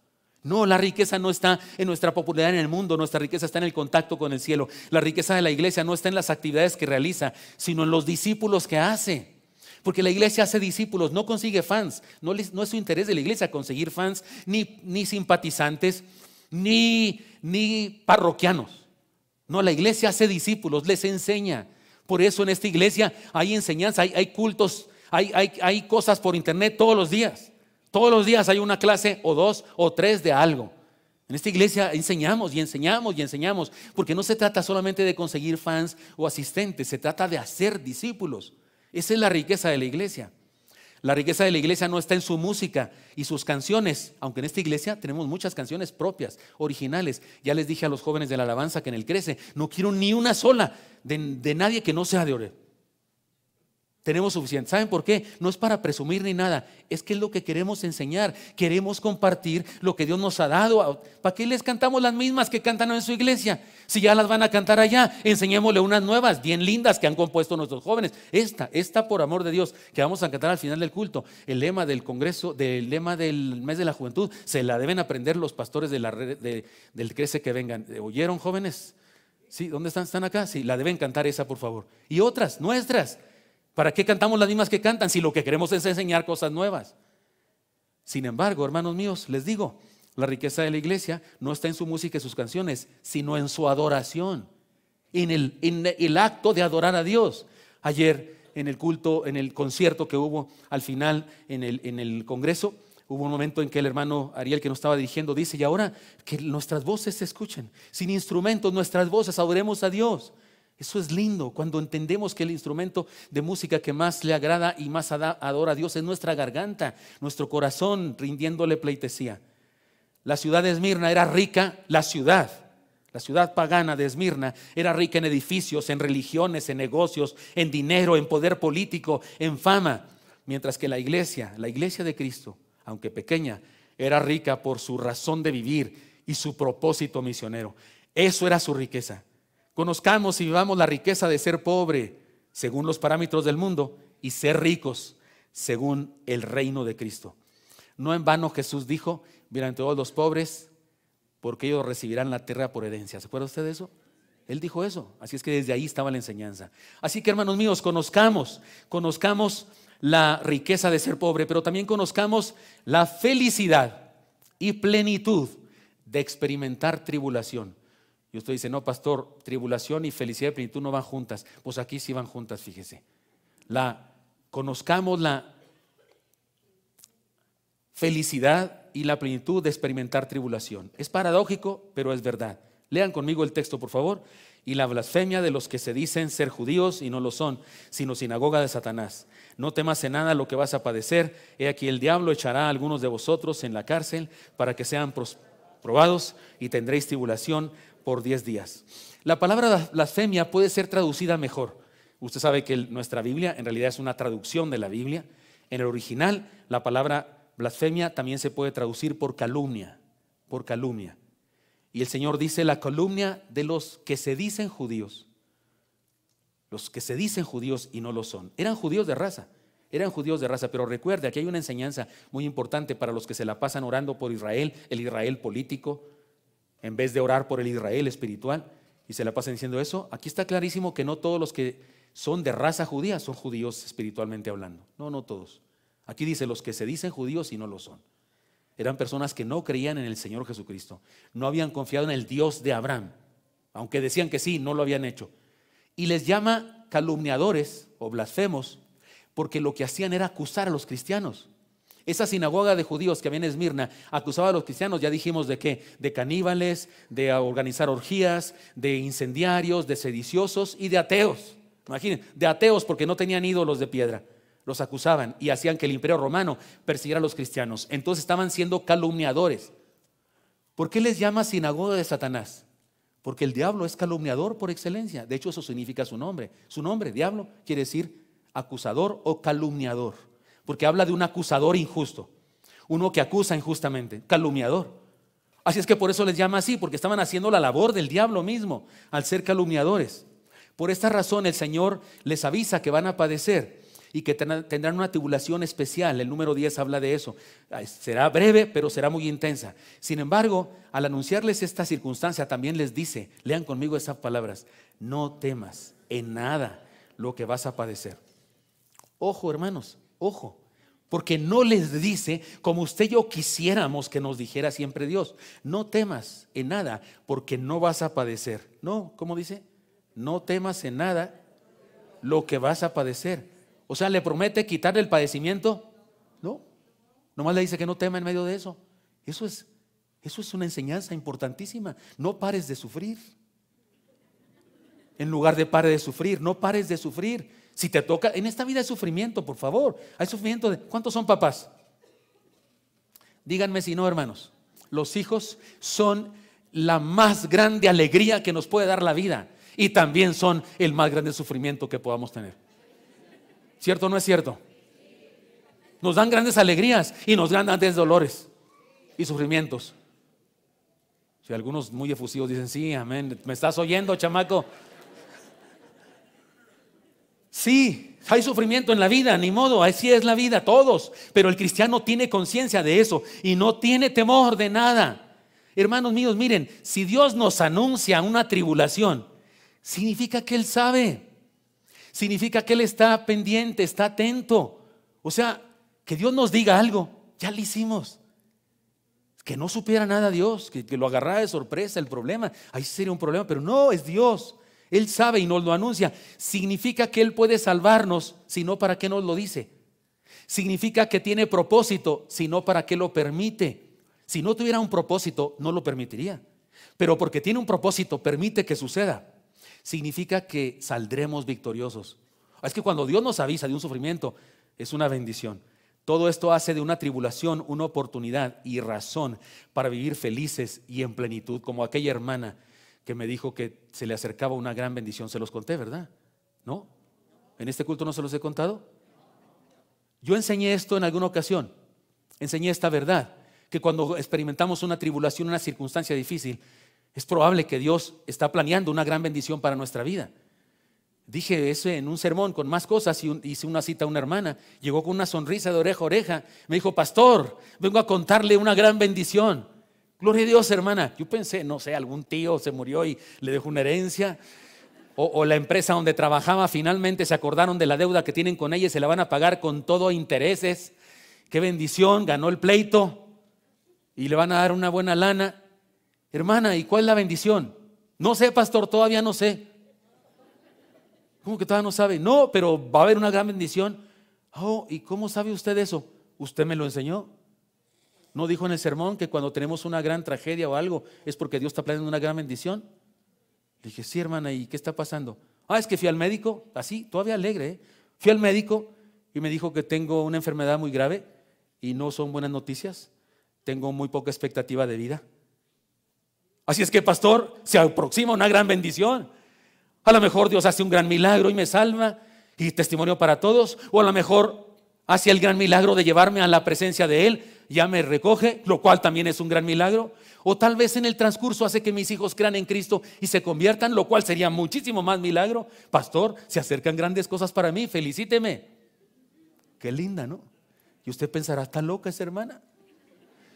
No, la riqueza no está en nuestra popularidad en el mundo, nuestra riqueza está en el contacto con el cielo. La riqueza de la iglesia no está en las actividades que realiza, sino en los discípulos que hace. Porque la iglesia hace discípulos, no consigue fans. No, es su interés de la iglesia conseguir fans, ni, simpatizantes, ni, parroquianos. No, la iglesia hace discípulos, les enseña. Por eso en esta iglesia hay enseñanza, hay, cultos, hay cosas por internet todos los días. Todos los días hay una clase o dos o tres de algo. En esta iglesia enseñamos y enseñamos y enseñamos, porque no se trata solamente de conseguir fans o asistentes, se trata de hacer discípulos. Esa es la riqueza de la iglesia. La riqueza de la iglesia no está en su música y sus canciones, aunque en esta iglesia tenemos muchas canciones propias, originales. Ya les dije a los jóvenes de la alabanza que en el crece, no quiero ni una sola de, nadie que no sea de oro. Tenemos suficiente. ¿Saben por qué? No es para presumir ni nada. Es que es lo que queremos enseñar. Queremos compartir lo que Dios nos ha dado. ¿Para qué les cantamos las mismas que cantan en su iglesia? Si ya las van a cantar allá, enseñémosle unas nuevas, bien lindas que han compuesto nuestros jóvenes. Esta, esta por amor de Dios, que vamos a cantar al final del culto. El lema del Congreso, del lema del mes de la juventud, se la deben aprender los pastores de la del crece que vengan. ¿Oyeron jóvenes? Sí, ¿dónde están? ¿Están acá? Sí, la deben cantar esa, por favor. Y otras, nuestras. ¿Para qué cantamos las mismas que cantan si lo que queremos es enseñar cosas nuevas? Sin embargo, hermanos míos, les digo, la riqueza de la iglesia no está en su música y sus canciones, sino en su adoración, en el, acto de adorar a Dios. Ayer en el culto, en el concierto que hubo al final en el, Congreso, Hubo un momento en que el hermano Ariel que nos estaba dirigiendo dice, y ahora que nuestras voces se escuchen, sin instrumentos, nuestras voces, adoremos a Dios. Eso es lindo cuando entendemos que el instrumento de música que más le agrada y más adora a Dios es nuestra garganta, nuestro corazón rindiéndole pleitesía. La ciudad de Esmirna era rica, la ciudad, la ciudad pagana de Esmirna era rica en edificios, en religiones, en negocios, en dinero, en poder político, en fama, mientras que la iglesia, la iglesia de Cristo, aunque pequeña, era rica por su razón de vivir y su propósito misionero. Eso era su riqueza. Conozcamos y vivamos la riqueza de ser pobre según los parámetros del mundo y ser ricos según el reino de Cristo. No en vano Jesús dijo, miren todos los pobres, porque ellos recibirán la tierra por herencia. ¿Se acuerda usted de eso? Él dijo eso. Así es que desde ahí estaba la enseñanza. Así que hermanos míos, conozcamos, conozcamos la riqueza de ser pobre, pero también conozcamos la felicidad y plenitud de experimentar tribulación. Y usted dice, no, pastor, tribulación y felicidad y plenitud no van juntas. Pues aquí sí van juntas, fíjese. La conozcamos la felicidad y la plenitud de experimentar tribulación. Es paradójico, pero es verdad. Lean conmigo el texto, por favor. Y la blasfemia de los que se dicen ser judíos y no lo son, sino sinagoga de Satanás. No temas en nada lo que vas a padecer. He aquí el diablo echará a algunos de vosotros en la cárcel para que sean probados y tendréis tribulación por 10 días. La palabra blasfemia puede ser traducida mejor. Usted sabe que nuestra Biblia en realidad es una traducción de la Biblia. En el original, la palabra blasfemia también se puede traducir por calumnia, por calumnia. Y el Señor dice la calumnia de los que se dicen judíos, los que se dicen judíos y no lo son. Eran judíos de raza, eran judíos de raza, pero recuerde, aquí hay una enseñanza muy importante para los que se la pasan orando por Israel, el Israel político, en vez de orar por el Israel espiritual y se la pasan diciendo eso, aquí está clarísimo que no todos los que son de raza judía son judíos espiritualmente hablando. No, no todos. Aquí dice los que se dicen judíos y no lo son. Eran personas que no creían en el Señor Jesucristo. No habían confiado en el Dios de Abraham. Aunque decían que sí, no lo habían hecho. Y les llama calumniadores o blasfemos porque lo que hacían era acusar a los cristianos. Esa sinagoga de judíos que había en Esmirna acusaba a los cristianos, ya dijimos de qué, de caníbales, de organizar orgías, de incendiarios, de sediciosos y de ateos. Imaginen, de ateos porque no tenían ídolos de piedra. Los acusaban y hacían que el imperio romano persiguiera a los cristianos. Entonces estaban siendo calumniadores. ¿Por qué les llama sinagoga de Satanás? Porque el diablo es calumniador por excelencia. De hecho, eso significa su nombre. Su nombre, diablo, quiere decir acusador o calumniador porque habla de un acusador injusto, uno que acusa injustamente, calumniador. Así es que por eso les llama así, porque estaban haciendo la labor del diablo mismo al ser calumniadores. Por esta razón el Señor les avisa que van a padecer y que tendrán una tribulación especial. El número 10 habla de eso. Será breve, pero será muy intensa. Sin embargo, al anunciarles esta circunstancia, también les dice, lean conmigo esas palabras, no temas en nada lo que vas a padecer. Ojo, hermanos, Ojo, porque no les dice como usted y yo quisiéramos que nos dijera siempre Dios, no temas en nada porque no vas a padecer. No, ¿cómo dice? No temas en nada lo que vas a padecer. O sea, le promete quitarle el padecimiento. No, nomás le dice que no tema en medio de eso. Eso es, eso es una enseñanza importantísima. No pares de sufrir. En lugar de pare de sufrir, no pares de sufrir. Si te toca, en esta vida hay sufrimiento, por favor. Hay sufrimiento de... ¿Cuántos son papás? Díganme si no, hermanos. Los hijos son la más grande alegría que nos puede dar la vida y también son el más grande sufrimiento que podamos tener. ¿Cierto o no es cierto? Nos dan grandes alegrías y nos dan grandes dolores y sufrimientos. Si algunos muy efusivos dicen, sí, amén, me estás oyendo, chamaco. Sí, hay sufrimiento en la vida, ni modo, así es la vida, todos. Pero el cristiano tiene conciencia de eso y no tiene temor de nada. Hermanos míos, miren, si Dios nos anuncia una tribulación, significa que Él sabe, significa que Él está pendiente, está atento. O sea, que Dios nos diga algo, ya lo hicimos. Que no supiera nada Dios, que, lo agarrara de sorpresa el problema, ahí sería un problema, pero no, es Dios. Él sabe y nos lo anuncia. Significa que Él puede salvarnos, sino ¿para qué nos lo dice? Significa que tiene propósito, sino ¿para qué lo permite? Si no tuviera un propósito, no lo permitiría. Pero porque tiene un propósito, permite que suceda. Significa que saldremos victoriosos. Es que cuando Dios nos avisa de un sufrimiento, es una bendición. Todo esto hace de una tribulación una oportunidad y razón para vivir felices y en plenitud, como aquella hermana que me dijo que se le acercaba una gran bendición. Se los conté, ¿verdad? ¿No? ¿En este culto no se los he contado? Yo enseñé esto en alguna ocasión. Enseñé esta verdad, que cuando experimentamos una tribulación, una circunstancia difícil, es probable que Dios está planeando una gran bendición para nuestra vida. Dije eso en un sermón con más cosas y hice una cita a una hermana. Llegó con una sonrisa de oreja a oreja. Me dijo, pastor, vengo a contarle una gran bendición. Gloria a Dios, hermana. Yo pensé, no sé, algún tío se murió y le dejó una herencia. O, la empresa donde trabajaba finalmente se acordaron de la deuda que tienen con ella y se la van a pagar con todo intereses. Qué bendición, ganó el pleito y le van a dar una buena lana. Hermana, ¿y cuál es la bendición? No sé, pastor, todavía no sé. ¿Cómo que todavía no sabe? No, pero va a haber una gran bendición. Oh, ¿y cómo sabe usted eso? Usted me lo enseñó. ¿No dijo en el sermón que cuando tenemos una gran tragedia o algo es porque Dios está planeando una gran bendición? Le dije, sí, hermana, ¿y qué está pasando? Ah, es que fui al médico, así, todavía alegre. ¿eh? Fui al médico y me dijo que tengo una enfermedad muy grave y no son buenas noticias. Tengo muy poca expectativa de vida. Así es que, pastor, se aproxima una gran bendición. A lo mejor Dios hace un gran milagro y me salva y testimonio para todos. O a lo mejor hace el gran milagro de llevarme a la presencia de Él ya me recoge, lo cual también es un gran milagro. O tal vez en el transcurso hace que mis hijos crean en Cristo y se conviertan, lo cual sería muchísimo más milagro. Pastor, se acercan grandes cosas para mí, felicíteme. Qué linda, ¿no? Y usted pensará, está loca esa hermana.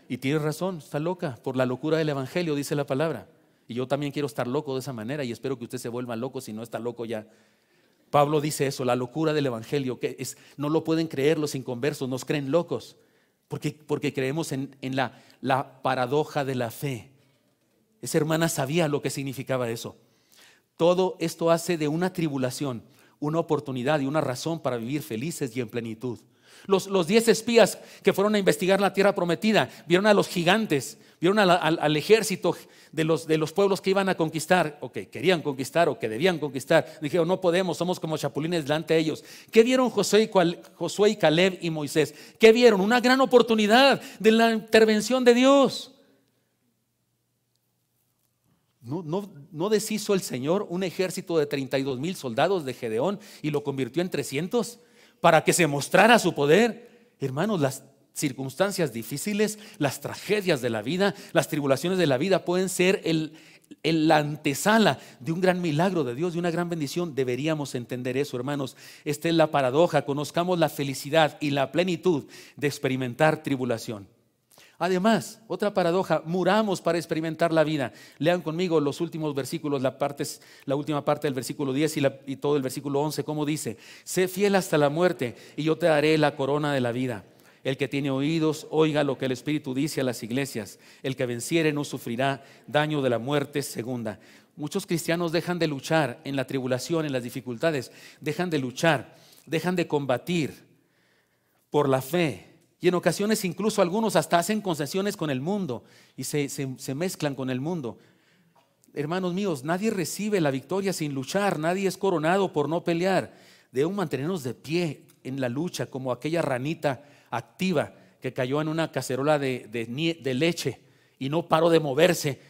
Y tiene razón, está loca por la locura del Evangelio, dice la palabra. Y yo también quiero estar loco de esa manera y espero que usted se vuelva loco si no está loco ya. Pablo dice eso, la locura del Evangelio, que es, no lo pueden creer los inconversos, nos creen locos. Porque, creemos en, la, paradoja de la fe. Esa hermana sabía lo que significaba eso. Todo esto hace de una tribulación una oportunidad y una razón para vivir felices y en plenitud. Los, los diez espías que fueron a investigar la tierra prometida vieron a los gigantes vieron al, ejército de los, de los, pueblos que iban a conquistar, o que querían conquistar, o que debían conquistar. Dijeron, no podemos, somos como chapulines delante de ellos. ¿Qué vieron Josué y, y Caleb y Moisés? ¿Qué vieron? Una gran oportunidad de la intervención de Dios. No, no, ¿No, deshizo el Señor un ejército de 32 mil soldados de Gedeón y lo convirtió en 300 para que se mostrara su poder? Hermanos, las, circunstancias difíciles, las tragedias de la vida, las tribulaciones de la vida pueden ser el, la antesala de un gran milagro de Dios, de una gran bendición. Deberíamos entender eso, hermanos. Esta es la paradoja. Conozcamos la felicidad y la plenitud de experimentar tribulación. Además, otra paradoja, muramos para experimentar la vida. Lean conmigo los últimos versículos, la, parte, la última parte del versículo 10 y, y todo el versículo 11, como dice, sé fiel hasta la muerte y yo te daré la corona de la vida. El que tiene oídos, oiga lo que el Espíritu dice a las iglesias. El que venciere no sufrirá daño de la muerte segunda. Muchos cristianos dejan de luchar en la tribulación, en las dificultades, dejan de luchar, dejan de combatir por la fe. Y en ocasiones incluso algunos hasta hacen concesiones con el mundo y se, mezclan con el mundo hermanos míos, nadie recibe la victoria sin luchar, nadie es coronado por no pelear. Debemos mantenernos de pie en la lucha como aquella ranita activa que cayó en una cacerola de, leche y no paró de moverse,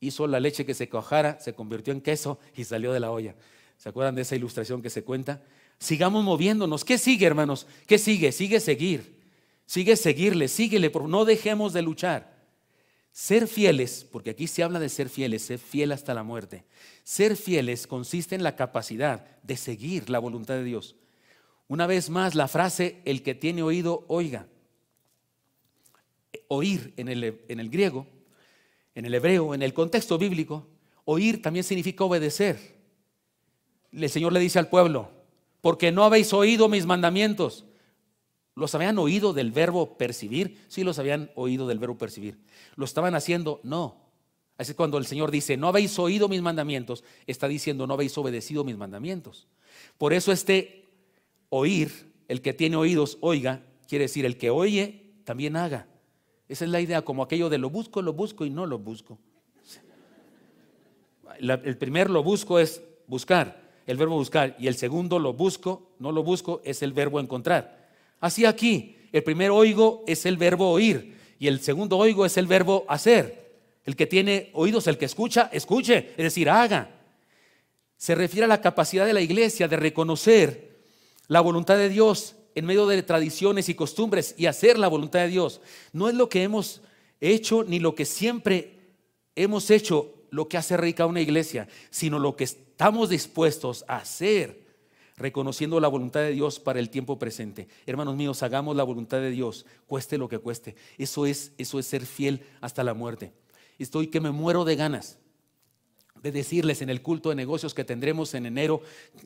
hizo la leche que se cojara, se convirtió en queso y salió de la olla. ¿Se acuerdan de esa ilustración que se cuenta? Sigamos moviéndonos. ¿Qué sigue, hermanos? ¿Qué sigue? Sigue seguir. Sigue seguirle, síguele, no dejemos de luchar. Ser fieles, porque aquí se habla de ser fieles, ser fiel hasta la muerte. Ser fieles consiste en la capacidad de seguir la voluntad de Dios. Una vez más, la frase el que tiene oído, oiga. Oír en el, en el griego, en el hebreo, en el contexto bíblico, oír también significa obedecer. El Señor le dice al pueblo, porque no habéis oído mis mandamientos. ¿Los habían oído del verbo percibir? Sí, los habían oído del verbo percibir. ¿Lo estaban haciendo? No. Así es cuando el Señor dice, no habéis oído mis mandamientos, está diciendo, no habéis obedecido mis mandamientos. Por eso este oír, el que tiene oídos oiga, quiere decir el que oye también haga. Esa es la idea, como aquello de lo busco, lo busco y no lo busco. el primer lo busco es buscar, el verbo buscar, y el segundo lo busco, no lo busco, es el verbo encontrar. Así aquí, el primer oigo es el verbo oír, y el segundo oigo es el verbo hacer. El que tiene oídos, el que escucha, escuche, es decir, haga. Se refiere a la capacidad de la iglesia de reconocer la voluntad de Dios en medio de tradiciones y costumbres y hacer la voluntad de Dios. No es lo que hemos hecho ni lo que siempre hemos hecho lo que hace rica una iglesia, sino lo que estamos dispuestos a hacer, reconociendo la voluntad de Dios para el tiempo presente. Hermanos míos, hagamos la voluntad de Dios, cueste lo que cueste. Eso es, eso es ser fiel hasta la muerte. Estoy que me muero de ganas de decirles en el culto de negocios que tendremos en enero,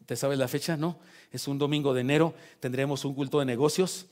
¿te sabes la fecha? No, es un domingo de enero, tendremos un culto de negocios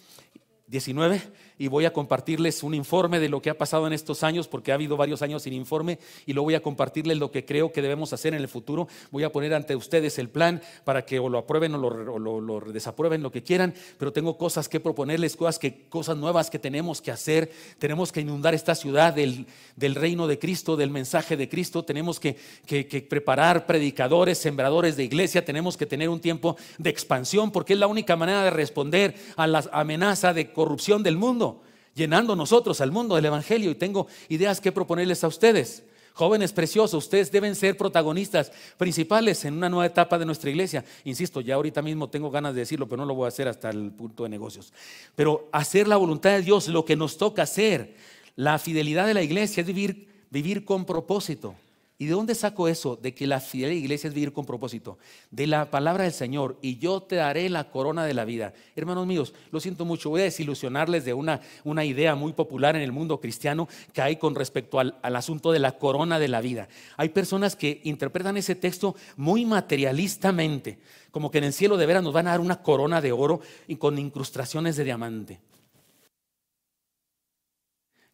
19 y voy a compartirles un informe de lo que ha pasado en estos años, porque ha habido varios años sin informe, y luego voy a compartirles lo que creo que debemos hacer en el futuro. Voy a poner ante ustedes el plan para que o lo aprueben o lo, desaprueben, lo que quieran, pero tengo cosas que proponerles, cosas, que, cosas nuevas que tenemos que hacer. Tenemos que inundar esta ciudad del, reino de Cristo, del mensaje de Cristo. Tenemos que, que preparar predicadores, sembradores de iglesia. Tenemos que tener un tiempo de expansión, porque es la única manera de responder a la amenaza de corrupción del mundo llenando nosotros al mundo del Evangelio y tengo ideas que proponerles a ustedes. Jóvenes preciosos, ustedes deben ser protagonistas principales en una nueva etapa de nuestra iglesia. Insisto, ya ahorita mismo tengo ganas de decirlo, pero no lo voy a hacer hasta el punto de negocios. Pero hacer la voluntad de Dios, lo que nos toca hacer, la fidelidad de la iglesia es vivir, vivir con propósito. ¿Y de dónde saco eso? De que la fiel iglesia es vivir con propósito. De la palabra del Señor, y yo te daré la corona de la vida. Hermanos míos, lo siento mucho, voy a desilusionarles de una, una idea muy popular en el mundo cristiano que hay con respecto al, asunto de la corona de la vida. Hay personas que interpretan ese texto muy materialistamente, como que en el cielo de veras nos van a dar una corona de oro y con incrustaciones de diamante.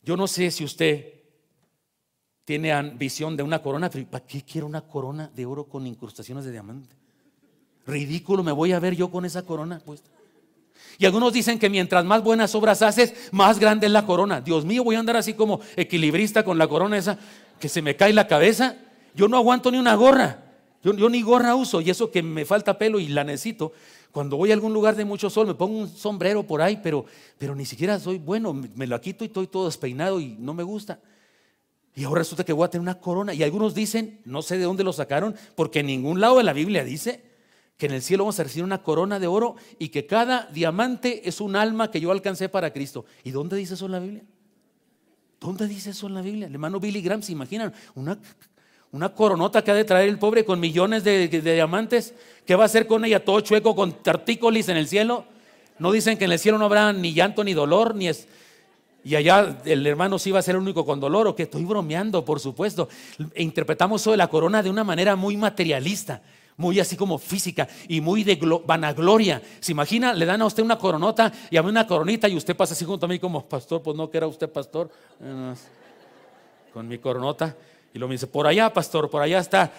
Yo no sé si usted tiene visión de una corona. ¿Para qué quiero una corona de oro con incrustaciones de diamante? Ridículo, me voy a ver yo con esa corona puesta. Y algunos dicen que mientras más buenas obras haces, más grande es la corona. Dios mío, voy a andar así como equilibrista con la corona esa, que se me cae la cabeza. Yo no aguanto ni una gorra. Yo, ni gorra uso y eso que me falta pelo y la necesito. Cuando voy a algún lugar de mucho sol, me pongo un sombrero por ahí, pero, pero ni siquiera soy bueno. Me, me lo quito y estoy todo despeinado y no me gusta. Y ahora resulta que voy a tener una corona. Y algunos dicen, no sé de dónde lo sacaron, porque en ningún lado de la Biblia dice que en el cielo vamos a recibir una corona de oro y que cada diamante es un alma que yo alcancé para Cristo. ¿Y dónde dice eso en la Biblia? ¿Dónde dice eso en la Biblia? El hermano Billy Graham, ¿se imaginan? Una, una coronota que ha de traer el pobre con millones de, diamantes. ¿Qué va a hacer con ella todo chueco, con tartícolis en el cielo? No dicen que en el cielo no habrá ni llanto, ni dolor, ni, es, y allá el hermano sí iba a ser el único con dolor, o que estoy bromeando, por supuesto. Interpretamos eso de la corona de una manera muy materialista, muy así como física y muy de vanagloria. Se imagina, le dan a usted una coronota y a mí una coronita y usted pasa así junto a mí como pastor, pues no que era usted pastor, eh, con mi coronota. Y lo me dice, por allá, pastor, por allá está.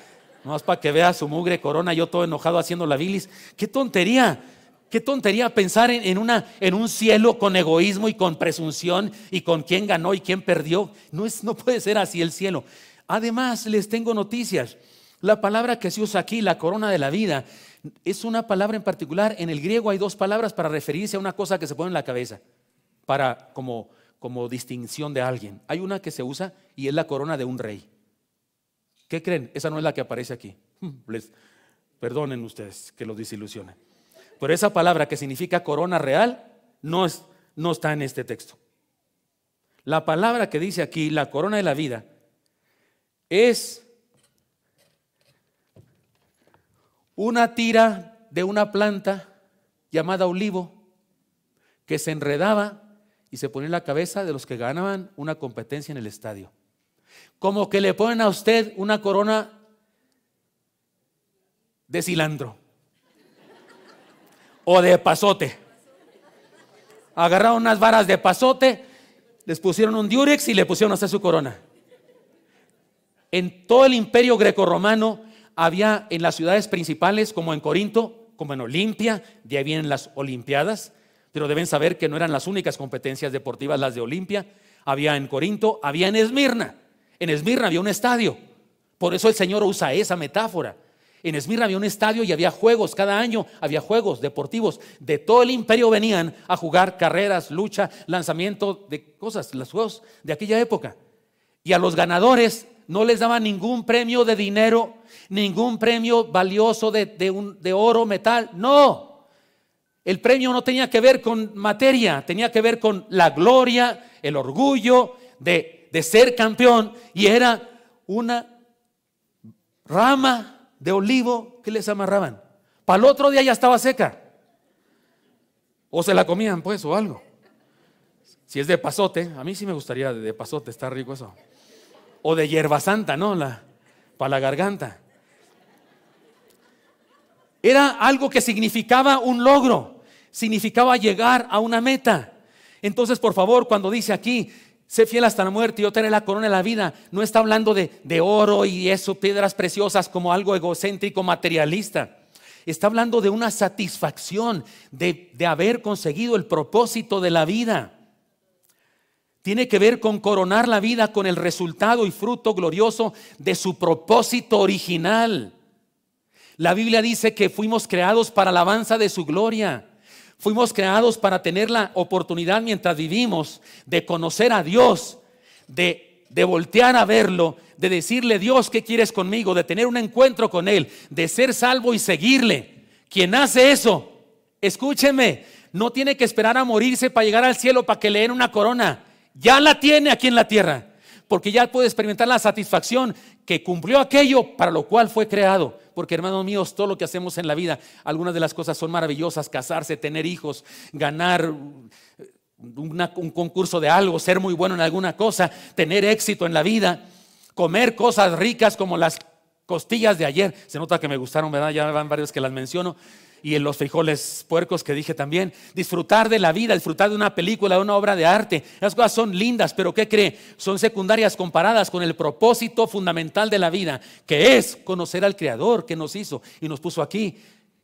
No es para que vea su mugre corona, yo todo enojado haciendo la bilis. ¡Qué tontería! Qué tontería pensar en, un cielo con egoísmo y con presunción y con quién ganó y quién perdió. No, es, no puede ser así el cielo. Además, les tengo noticias. La palabra que se usa aquí, la corona de la vida, es una palabra en particular. En el griego hay dos palabras para referirse a una cosa que se pone en la cabeza, para como, como distinción de alguien. Hay una que se usa y es la corona de un rey. ¿Qué creen? Esa no es la que aparece aquí. Les, perdonen ustedes que los desilusionen pero esa palabra que significa corona real no, no está en este texto. La palabra que dice aquí, la corona de la vida, es una tira de una planta llamada olivo que se enredaba y se ponía en la cabeza de los que ganaban una competencia en el estadio. Como que le ponen a usted una corona de cilantro o de pasote. Agarraron unas varas de pasote, les pusieron un diurex y le pusieron hasta su corona. En todo el imperio Greco-Romano había en las ciudades principales, como en Corinto, como en Olimpia, de ahí vienen las Olimpiadas, pero deben saber que no eran las únicas competencias deportivas las de Olimpia. Había en Corinto, había en Esmirna. En Esmirna había un estadio. Por eso el Señor usa esa metáfora. En Esmirna había un estadio y había juegos, cada año había juegos deportivos. De todo el imperio venían a jugar carreras, lucha, lanzamiento de cosas, los juegos de aquella época. Y a los ganadores no les daban ningún premio de dinero, ningún premio valioso de, de oro, metal, no. El premio no tenía que ver con materia, tenía que ver con la gloria, el orgullo de, de, ser campeón y era una rama de olivo que les amarraban. Para el otro día ya estaba seca. O se la comían, pues, o algo. Si es de pasote, a mí sí me gustaría de, pasote, está rico eso. O de hierba santa, ¿no? La, para la garganta. Era algo que significaba un logro, significaba llegar a una meta. Entonces, por favor, cuando dice aquí, sé fiel hasta la muerte, yo te la corona de la vida. No está hablando de, oro y eso, piedras preciosas como algo egocéntrico, materialista. Está hablando de una satisfacción de, de haber conseguido el propósito de la vida. Tiene que ver con coronar la vida con el resultado y fruto glorioso de su propósito original. La Biblia dice que fuimos creados para alabanza de su gloria. Fuimos creados para tener la oportunidad mientras vivimos de conocer a Dios, de, voltear a verlo, de decirle, Dios, ¿qué quieres conmigo? De tener un encuentro con Él, de ser salvo y seguirle. Quien hace eso, escúcheme, no tiene que esperar a morirse para llegar al cielo para que le den una corona. Ya la tiene aquí en la tierra porque ya puede experimentar la satisfacción que cumplió aquello para lo cual fue creado. Porque hermanos míos, todo lo que hacemos en la vida, algunas de las cosas son maravillosas, casarse, tener hijos, ganar eh, un concurso de algo, ser muy bueno en alguna cosa, tener éxito en la vida, comer cosas ricas como las costillas de ayer. Se nota que me gustaron, ¿verdad? Ya van varios que las menciono y en los frijoles puercos que dije también. Disfrutar de la vida, disfrutar de una película, de una obra de arte. Las cosas son lindas, pero ¿qué cree? Son secundarias comparadas con el propósito fundamental de la vida, que es conocer al Creador que nos hizo y nos puso aquí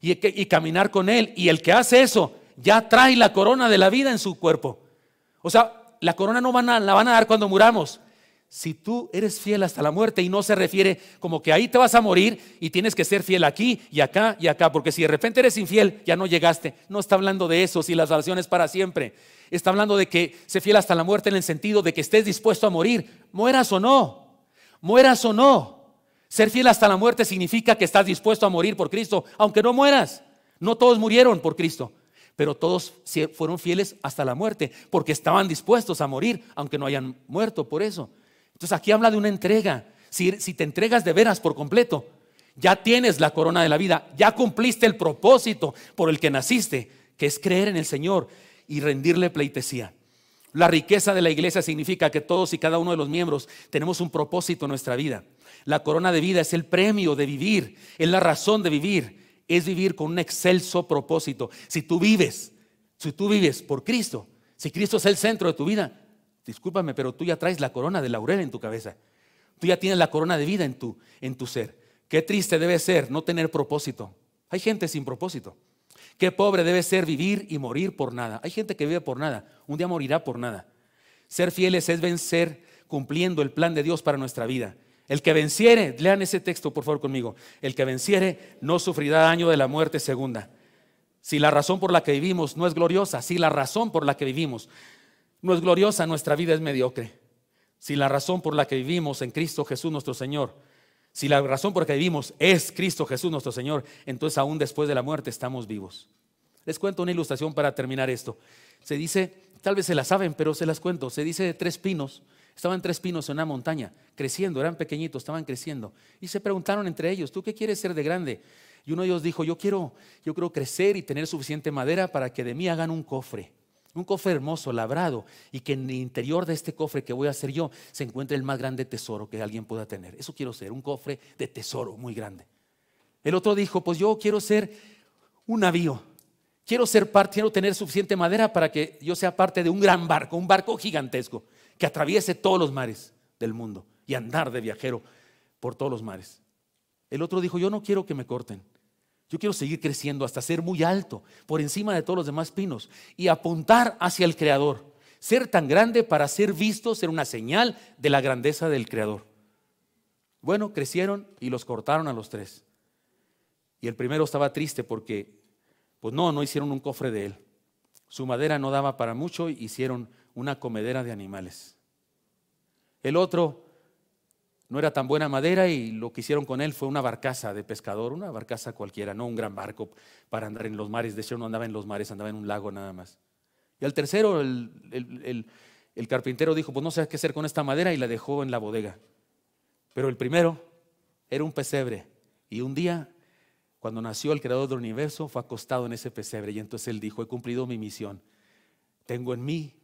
y, caminar con Él. Y el que hace eso ya trae la corona de la vida en su cuerpo. O sea, la corona no van la van a dar cuando muramos si tú eres fiel hasta la muerte y no se refiere como que ahí te vas a morir y tienes que ser fiel aquí y acá y acá, porque si de repente eres infiel ya no llegaste. No está hablando de eso, si la salvación es para siempre. Está hablando de que ser fiel hasta la muerte en el sentido de que estés dispuesto a morir, mueras o no, mueras o no. Ser fiel hasta la muerte significa que estás dispuesto a morir por Cristo, aunque no mueras. No todos murieron por Cristo, pero todos fueron fieles hasta la muerte, porque estaban dispuestos a morir, aunque no hayan muerto por eso. Entonces aquí habla de una entrega. Si, te entregas de veras por completo, ya tienes la corona de la vida, ya cumpliste el propósito por el que naciste, que es creer en el Señor y rendirle pleitesía. La riqueza de la iglesia significa que todos y cada uno de los miembros tenemos un propósito en nuestra vida. La corona de vida es el premio de vivir, es la razón de vivir, es vivir con un excelso propósito. Si tú vives, si tú vives por Cristo, si Cristo es el centro de tu vida, discúlpame, pero tú ya traes la corona de laurel en tu cabeza. Tú ya tienes la corona de vida en tu, en tu ser. Qué triste debe ser no tener propósito. Hay gente sin propósito. Qué pobre debe ser vivir y morir por nada. Hay gente que vive por nada. Un día morirá por nada. Ser fieles es vencer cumpliendo el plan de Dios para nuestra vida. El que venciere, lean ese texto por favor conmigo, el que venciere no sufrirá daño de la muerte segunda. Si la razón por la que vivimos no es gloriosa, si la razón por la que vivimos no es gloriosa, nuestra vida es mediocre. Si la razón por la que vivimos en Cristo Jesús nuestro Señor, si la razón por la que vivimos es Cristo Jesús nuestro Señor, entonces aún después de la muerte estamos vivos. Les cuento una ilustración para terminar esto. Se dice, tal vez se la saben, pero se las cuento. Se dice de tres pinos. Estaban tres pinos en una montaña, creciendo, eran pequeñitos, estaban creciendo. Y se preguntaron entre ellos, ¿tú qué quieres ser de grande? Y uno de ellos dijo, yo quiero, yo quiero crecer y tener suficiente madera para que de mí hagan un cofre. Un cofre hermoso, labrado, y que en el interior de este cofre que voy a hacer yo se encuentre el más grande tesoro que alguien pueda tener. Eso quiero ser, un cofre de tesoro muy grande. El otro dijo, pues yo quiero ser un navío. Quiero ser parte, quiero tener suficiente madera para que yo sea parte de un gran barco, un barco gigantesco que atraviese todos los mares del mundo y andar de viajero por todos los mares. El otro dijo, yo no quiero que me corten. Yo quiero seguir creciendo hasta ser muy alto, por encima de todos los demás pinos, y apuntar hacia el Creador. Ser tan grande para ser visto, ser una señal de la grandeza del Creador. Bueno, crecieron y los cortaron a los tres. Y el primero estaba triste porque, pues no, no hicieron un cofre de él. Su madera no daba para mucho y hicieron una comedera de animales. El otro no era tan buena madera y lo que hicieron con él fue una barcaza de pescador, una barcaza cualquiera, no un gran barco para andar en los mares. De hecho, no andaba en los mares, andaba en un lago nada más. Y al tercero, el, carpintero dijo, pues no sé qué hacer con esta madera y la dejó en la bodega. Pero el primero era un pesebre y un día cuando nació el creador del universo, fue acostado en ese pesebre y entonces él dijo, he cumplido mi misión. Tengo en mí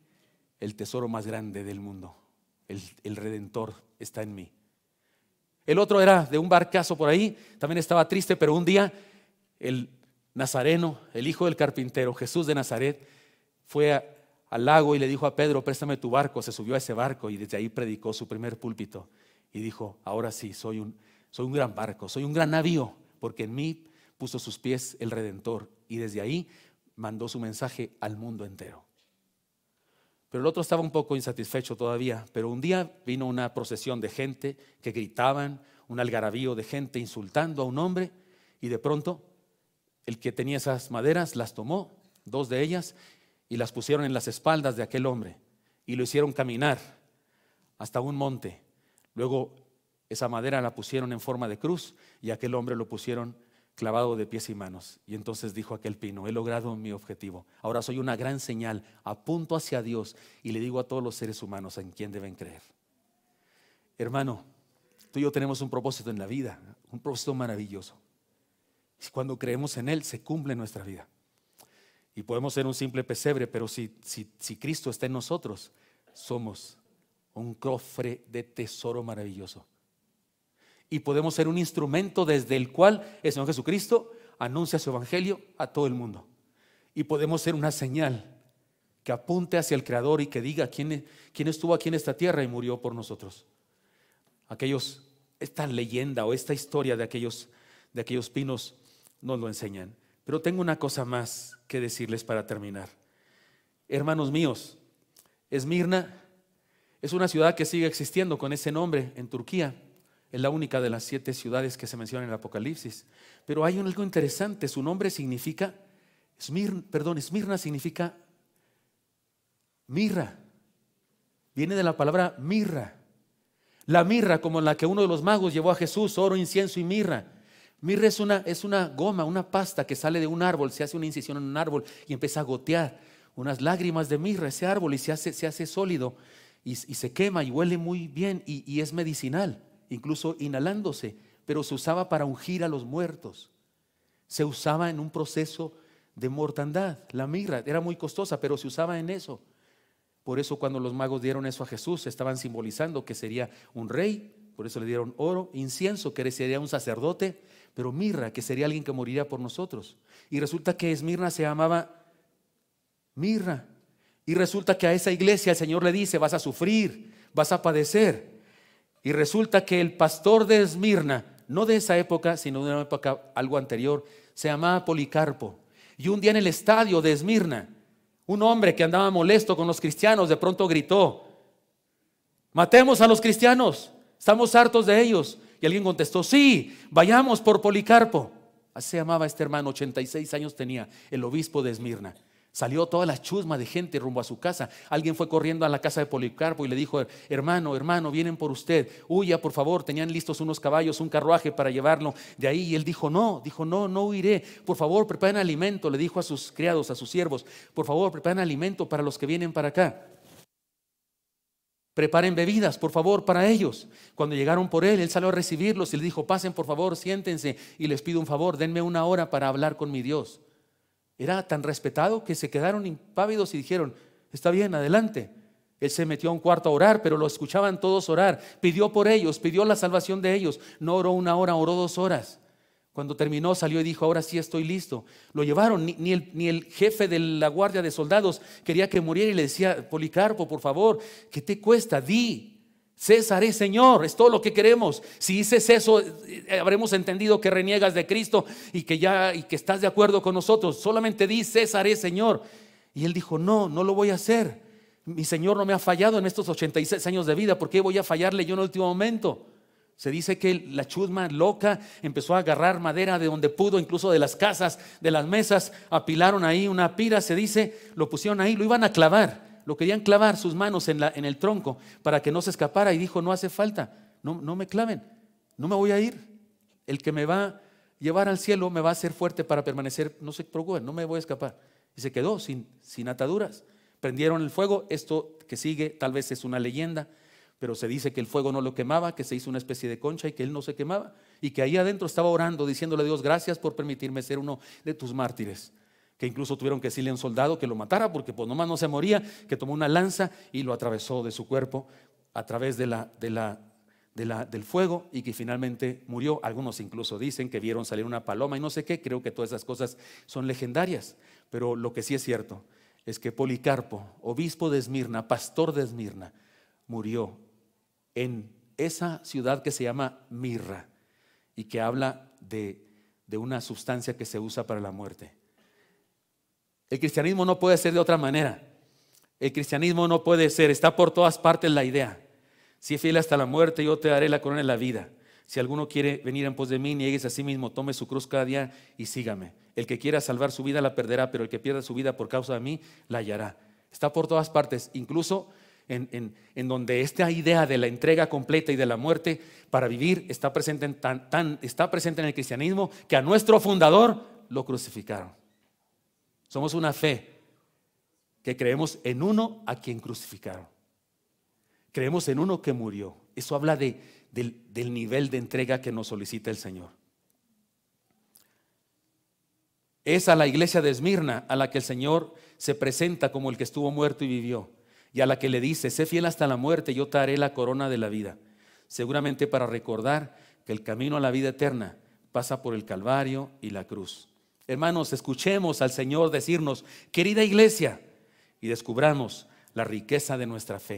el tesoro más grande del mundo. el redentor está en mí. El otro era de un barcazo por ahí, también estaba triste, pero un día el nazareno, el hijo del carpintero, Jesús de Nazaret, fue al lago y le dijo a Pedro, préstame tu barco. Se subió a ese barco y desde ahí predicó su primer púlpito. Y dijo, ahora sí, soy un, soy un gran barco, soy un gran navío, porque en mí puso sus pies el Redentor. Y desde ahí mandó su mensaje al mundo entero. Pero el otro estaba un poco insatisfecho todavía, pero un día vino una procesión de gente que gritaban, un algarabío de gente insultando a un hombre, y de pronto el que tenía esas maderas las tomó, dos de ellas, y las pusieron en las espaldas de aquel hombre, y lo hicieron caminar hasta un monte. Luego esa madera la pusieron en forma de cruz y aquel hombre lo pusieron clavado de pies y manos. Y entonces dijo aquel pino, he logrado mi objetivo. Ahora soy una gran señal, apunto hacia Dios y le digo a todos los seres humanos en quién deben creer. Hermano, tú y yo tenemos un propósito en la vida, un propósito maravilloso. Y Cuando creemos en Él, se cumple nuestra vida. Y podemos ser un simple pesebre, pero si, si, si Cristo está en nosotros, somos un cofre de tesoro maravilloso y podemos ser un instrumento desde el cual el Señor Jesucristo anuncia su evangelio a todo el mundo. Y podemos ser una señal que apunte hacia el Creador y que diga quién, quién estuvo aquí en esta tierra y murió por nosotros. Aquellos, esta leyenda o esta historia de aquellos, de aquellos pinos nos lo enseñan. Pero tengo una cosa más que decirles para terminar. Hermanos míos, Esmirna es una ciudad que sigue existiendo con ese nombre en Turquía es la única de las siete ciudades que se menciona en el Apocalipsis. Pero hay algo interesante. Su nombre significa, perdón, Esmirna significa mirra. Viene de la palabra mirra. La mirra, como la que uno de los magos llevó a Jesús, oro, incienso y mirra. Mirra es una, es una goma, una pasta que sale de un árbol, se hace una incisión en un árbol y empieza a gotear unas lágrimas de mirra ese árbol y se hace, se hace sólido y, se quema y huele muy bien y es medicinal incluso inhalándose, pero se usaba para ungir a los muertos. Se usaba en un proceso de mortandad. La mirra era muy costosa, pero se usaba en eso. Por eso cuando los magos dieron eso a Jesús, estaban simbolizando que sería un rey, por eso le dieron oro, incienso, que sería un sacerdote, pero mirra, que sería alguien que moriría por nosotros. Y resulta que Esmirna se llamaba mirra. Y resulta que a esa iglesia el Señor le dice, vas a sufrir, vas a padecer. Y resulta que el pastor de Esmirna, no de esa época, sino de una época algo anterior, se llamaba Policarpo. Y un día en el estadio de Esmirna, un hombre que andaba molesto con los cristianos de pronto gritó, matemos a los cristianos, estamos hartos de ellos. Y alguien contestó, sí, vayamos por Policarpo. Así se llamaba este hermano, 86 años tenía, el obispo de Esmirna. Salió toda la chusma de gente rumbo a su casa. Alguien fue corriendo a la casa de Policarpo y le dijo, hermano, hermano, vienen por usted. Huya, por favor. Tenían listos unos caballos, un carruaje para llevarlo de ahí. Y él dijo, no, dijo, no, no huiré. Por favor, preparen alimento. Le dijo a sus criados, a sus siervos, por favor, preparen alimento para los que vienen para acá. Preparen bebidas, por favor, para ellos. Cuando llegaron por él, él salió a recibirlos y le dijo, pasen, por favor, siéntense y les pido un favor, denme una hora para hablar con mi Dios. Era tan respetado que se quedaron impávidos y dijeron, está bien, adelante. Él se metió a un cuarto a orar, pero lo escuchaban todos orar. Pidió por ellos, pidió la salvación de ellos. No oró una hora, oró dos horas. Cuando terminó salió y dijo, ahora sí estoy listo. Lo llevaron, ni, el, ni, el, jefe de la guardia de soldados quería que muriera y le decía, Policarpo, por favor, ¿qué te cuesta? Di, César es Señor, es todo lo que queremos. Si dices eso, eh, habremos entendido que reniegas de Cristo y que ya y que estás de acuerdo con nosotros. Solamente di César es Señor. Y él dijo, "No, no lo voy a hacer. Mi Señor no me ha fallado en estos 86 años de vida, ¿por qué voy a fallarle yo en el último momento?" Se dice que la chusma loca empezó a agarrar madera de donde pudo, incluso de las casas, de las mesas, apilaron ahí una pira, se dice, lo pusieron ahí, lo iban a clavar. Lo querían clavar sus manos en, la, en el tronco para que no se escapara y dijo, no hace falta, no, no me claven, no me voy a ir. El que me va a llevar al cielo me va a hacer fuerte para permanecer, no se preocupen, no me voy a escapar. Y se quedó sin, sin ataduras. Prendieron el fuego, esto que sigue tal vez es una leyenda, pero se dice que el fuego no lo quemaba, que se hizo una especie de concha y que él no se quemaba, y que ahí adentro estaba orando, diciéndole a Dios, gracias por permitirme ser uno de tus mártires que incluso tuvieron que decirle a un soldado que lo matara porque pues nomás no se moría, que tomó una lanza y lo atravesó de su cuerpo a través de la, del fuego y que finalmente murió. Algunos incluso dicen que vieron salir una paloma y no sé qué, creo que todas esas cosas son legendarias, pero lo que sí es cierto es que Policarpo, obispo de Esmirna, pastor de Esmirna, murió en esa ciudad que se llama Mirra y que habla de una sustancia que se usa para la muerte. El cristianismo no puede ser de otra manera. El cristianismo no puede ser, está por todas partes la idea. Si es fiel hasta la muerte, yo te daré la corona de la vida. Si alguno quiere venir en pos de mí, niegues a sí mismo, tome su cruz cada día y sígame. El que quiera salvar su vida la perderá, pero el que pierda su vida por causa de mí la hallará. Está por todas partes, incluso en, en, donde esta idea de la entrega completa y de la muerte para vivir está presente, en tan, tan, está presente en el cristianismo que a nuestro fundador lo crucificaron. Somos una fe que creemos en uno a quien crucificaron. Creemos en uno que murió. Eso habla del, del nivel de entrega que nos solicita el Señor. Es a la iglesia de Esmirna a la que el Señor se presenta como el que estuvo muerto y vivió, y a la que le dice, sé fiel hasta la muerte, yo te haré la corona de la vida, seguramente para recordar que el camino a la vida eterna pasa por el Calvario y la cruz. Hermanos, escuchemos al Señor decirnos, querida iglesia, y descubramos la riqueza de nuestra fe.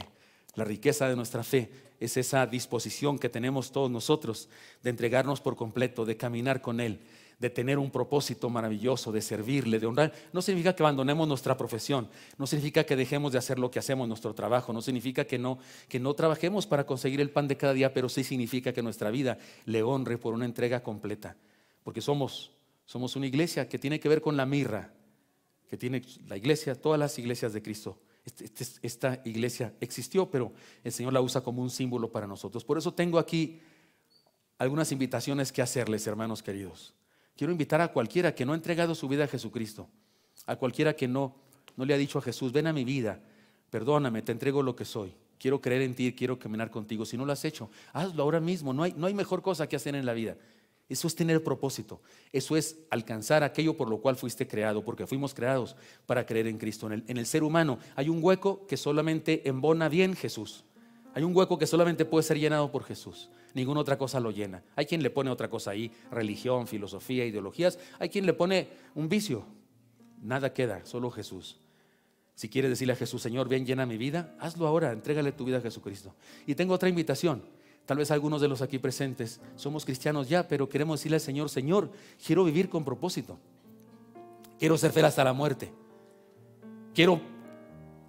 La riqueza de nuestra fe es esa disposición que tenemos todos nosotros de entregarnos por completo, de caminar con Él, de tener un propósito maravilloso, de servirle, de honrar. No significa que abandonemos nuestra profesión, no significa que dejemos de hacer lo que hacemos, nuestro trabajo, no significa que no, que no trabajemos para conseguir el pan de cada día, pero sí significa que nuestra vida le honre por una entrega completa, porque somos somos una iglesia que tiene que ver con la mirra, que tiene la iglesia, todas las iglesias de Cristo. Este, este, esta iglesia existió, pero el Señor la usa como un símbolo para nosotros. Por eso tengo aquí algunas invitaciones que hacerles, hermanos queridos. Quiero invitar a cualquiera que no ha entregado su vida a Jesucristo, a cualquiera que no, no le ha dicho a Jesús, ven a mi vida, perdóname, te entrego lo que soy. Quiero creer en ti, quiero caminar contigo. Si no lo has hecho, hazlo ahora mismo. No hay, no hay mejor cosa que hacer en la vida eso es tener propósito. Eso es alcanzar aquello por lo cual fuiste creado, porque fuimos creados para creer en Cristo. En el, ser humano hay un hueco que solamente embona bien Jesús. Hay un hueco que solamente puede ser llenado por Jesús. Ninguna otra cosa lo llena. Hay quien le pone otra cosa ahí, religión, filosofía, ideologías. Hay quien le pone un vicio. Nada queda, solo Jesús. Si quieres decirle a Jesús, Señor, bien llena mi vida, hazlo ahora, entrégale tu vida a Jesucristo. Y tengo otra invitación. Tal vez algunos de los aquí presentes somos cristianos ya, pero queremos decirle al Señor, Señor, quiero vivir con propósito. Quiero ser fiel hasta la muerte. Quiero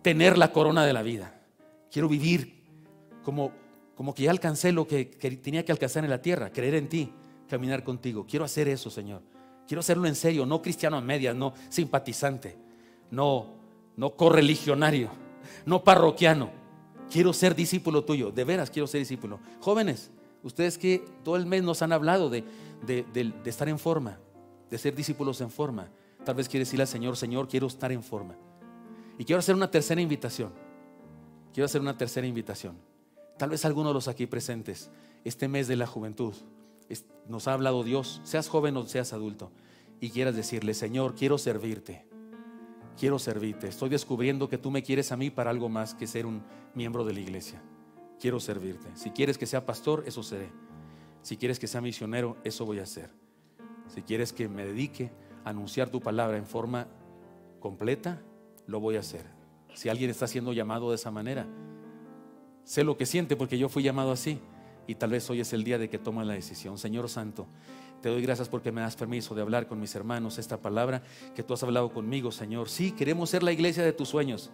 tener la corona de la vida. Quiero vivir como, como que ya alcancé lo que, tenía que alcanzar en la tierra, creer en ti, caminar contigo. Quiero hacer eso, Señor. Quiero hacerlo en serio, no cristiano a medias, no simpatizante, no, no correligionario, no parroquiano quiero ser discípulo tuyo, de veras quiero ser discípulo. Jóvenes, ustedes que todo el mes nos han hablado de, estar en forma, de ser discípulos en forma. Tal vez quiere decirle al Señor, Señor, quiero estar en forma. Y quiero hacer una tercera invitación. Quiero hacer una tercera invitación. Tal vez alguno de los aquí presentes, este mes de la juventud, nos ha hablado Dios, seas joven o seas adulto, y quieras decirle, Señor, quiero servirte quiero servirte. Estoy descubriendo que tú me quieres a mí para algo más que ser un miembro de la iglesia. Quiero servirte. Si quieres que sea pastor, eso seré. Si quieres que sea misionero, eso voy a hacer. Si quieres que me dedique a anunciar tu palabra en forma completa, lo voy a hacer. Si alguien está siendo llamado de esa manera, sé lo que siente porque yo fui llamado así. Y tal vez hoy es el día de que toma la decisión. Señor Santo, te doy gracias porque me das permiso de hablar con mis hermanos esta palabra que tú has hablado conmigo, Señor. Sí, queremos ser la iglesia de tus sueños.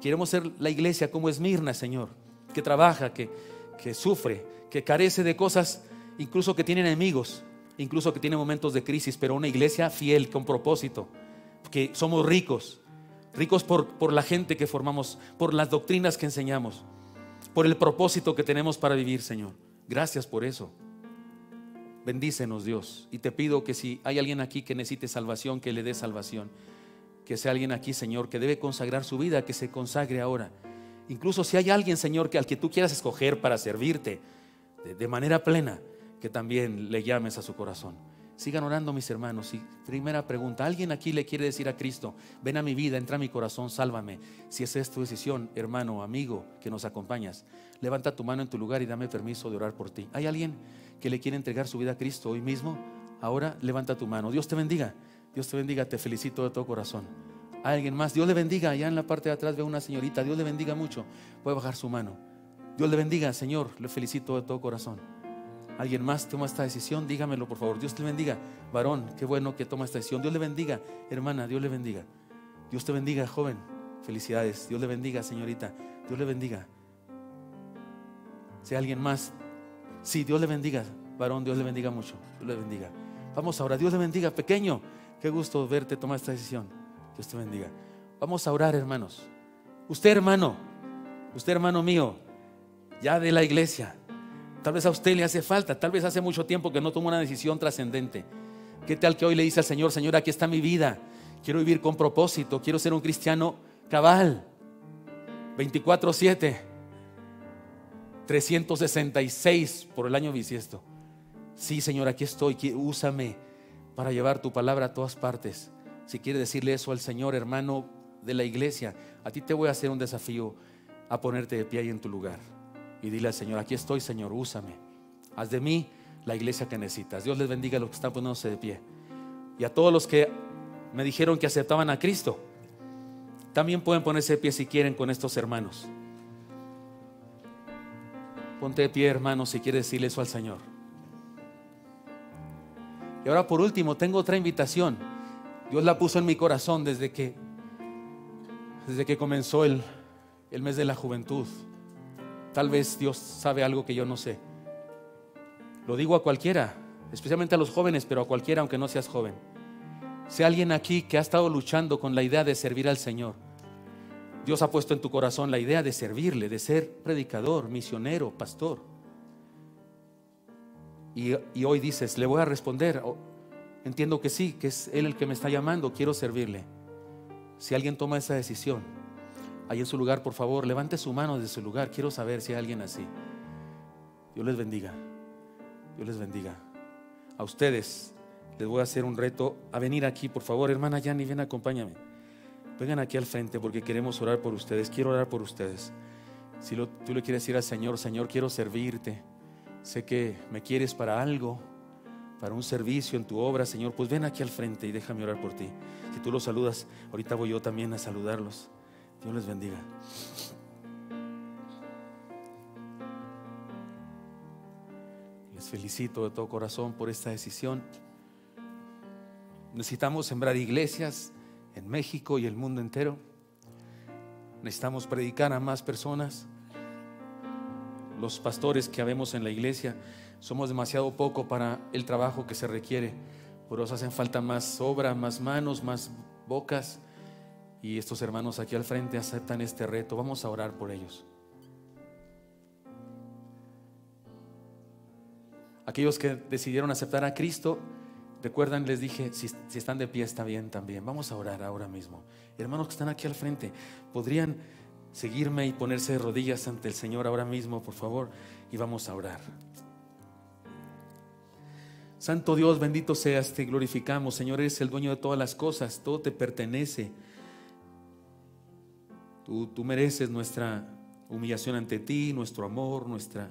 Queremos ser la iglesia como es Mirna, Señor, que trabaja, que, sufre, que carece de cosas, incluso que tiene enemigos, incluso que tiene momentos de crisis, pero una iglesia fiel, con propósito, que somos ricos, ricos por, por la gente que formamos, por las doctrinas que enseñamos, por el propósito que tenemos para vivir, Señor. Gracias por eso. Bendícenos Dios. Y te pido que si hay alguien aquí que necesite salvación, que le dé salvación. Que sea alguien aquí, Señor, que debe consagrar su vida, que se consagre ahora. Incluso si hay alguien, Señor, que al que tú quieras escoger para servirte de, manera plena, que también le llames a su corazón. Sigan orando, mis hermanos. Y primera pregunta, ¿alguien aquí le quiere decir a Cristo, ven a mi vida, entra a mi corazón, sálvame? Si esa es tu decisión, hermano, amigo, que nos acompañas, levanta tu mano en tu lugar y dame permiso de orar por ti. ¿Hay alguien? que le quiere entregar su vida a Cristo hoy mismo, ahora levanta tu mano. Dios te bendiga. Dios te bendiga. Te felicito de todo corazón. alguien más. Dios le bendiga. Allá en la parte de atrás veo una señorita. Dios le bendiga mucho. Puede bajar su mano. Dios le bendiga, Señor. Le felicito de todo corazón. ¿Alguien más toma esta decisión? Dígamelo, por favor. Dios te bendiga. Varón, qué bueno que toma esta decisión. Dios le bendiga, hermana. Dios le bendiga. Dios te bendiga, joven. Felicidades. Dios le bendiga, señorita. Dios le bendiga. Si alguien más Sí, Dios le bendiga, varón, Dios le bendiga mucho. Dios le bendiga. Vamos ahora, Dios le bendiga, pequeño. Qué gusto verte tomar esta decisión. Dios te bendiga. Vamos a orar, hermanos. Usted, hermano, usted, hermano mío, ya de la iglesia, tal vez a usted le hace falta, tal vez hace mucho tiempo que no tomó una decisión trascendente. ¿Qué tal que hoy le dice al Señor, Señor, aquí está mi vida? Quiero vivir con propósito, quiero ser un cristiano cabal. 24-7. 366 por el año bisiesto. Sí, Señor, aquí estoy, úsame para llevar tu palabra a todas partes. Si quiere decirle eso al Señor, hermano de la iglesia, a ti te voy a hacer un desafío a ponerte de pie ahí en tu lugar. Y dile al Señor, aquí estoy, Señor, úsame. Haz de mí la iglesia que necesitas. Dios les bendiga a los que están poniéndose de pie. Y a todos los que me dijeron que aceptaban a Cristo, también pueden ponerse de pie si quieren con estos hermanos. Ponte de pie, hermano, si quieres decirle eso al Señor. Y ahora por último, tengo otra invitación. Dios la puso en mi corazón desde que, desde que comenzó el, el mes de la juventud. Tal vez Dios sabe algo que yo no sé. Lo digo a cualquiera, especialmente a los jóvenes, pero a cualquiera aunque no seas joven. Sea alguien aquí que ha estado luchando con la idea de servir al Señor Dios ha puesto en tu corazón la idea de servirle, de ser predicador, misionero, pastor. Y, hoy dices, le voy a responder. Entiendo que sí, que es Él el que me está llamando, quiero servirle. Si alguien toma esa decisión, ahí en su lugar, por favor, levante su mano de su lugar. Quiero saber si hay alguien así. Dios les bendiga. Dios les bendiga. A ustedes les voy a hacer un reto a venir aquí, por favor, hermana Yanni, ven, acompáñame vengan aquí al frente porque queremos orar por ustedes. Quiero orar por ustedes. Si tú le quieres decir al Señor, Señor, quiero servirte. Sé que me quieres para algo, para un servicio en tu obra, Señor. Pues ven aquí al frente y déjame orar por ti. Si tú los saludas, ahorita voy yo también a saludarlos. Dios les bendiga. Les felicito de todo corazón por esta decisión. Necesitamos sembrar iglesias, en México y el mundo entero. Necesitamos predicar a más personas. Los pastores que habemos en la iglesia somos demasiado poco para el trabajo que se requiere. Por eso hacen falta más obra, más manos, más bocas. Y estos hermanos aquí al frente aceptan este reto. Vamos a orar por ellos. Aquellos que decidieron aceptar a Cristo, ¿Recuerdan? Les dije, si, están de pie está bien también. Vamos a orar ahora mismo. Hermanos que están aquí al frente, ¿podrían seguirme y ponerse de rodillas ante el Señor ahora mismo, por favor? Y vamos a orar. Santo Dios, bendito seas, te glorificamos. Señor, eres el dueño de todas las cosas, todo te pertenece. tú mereces nuestra humillación ante ti, nuestro amor, nuestra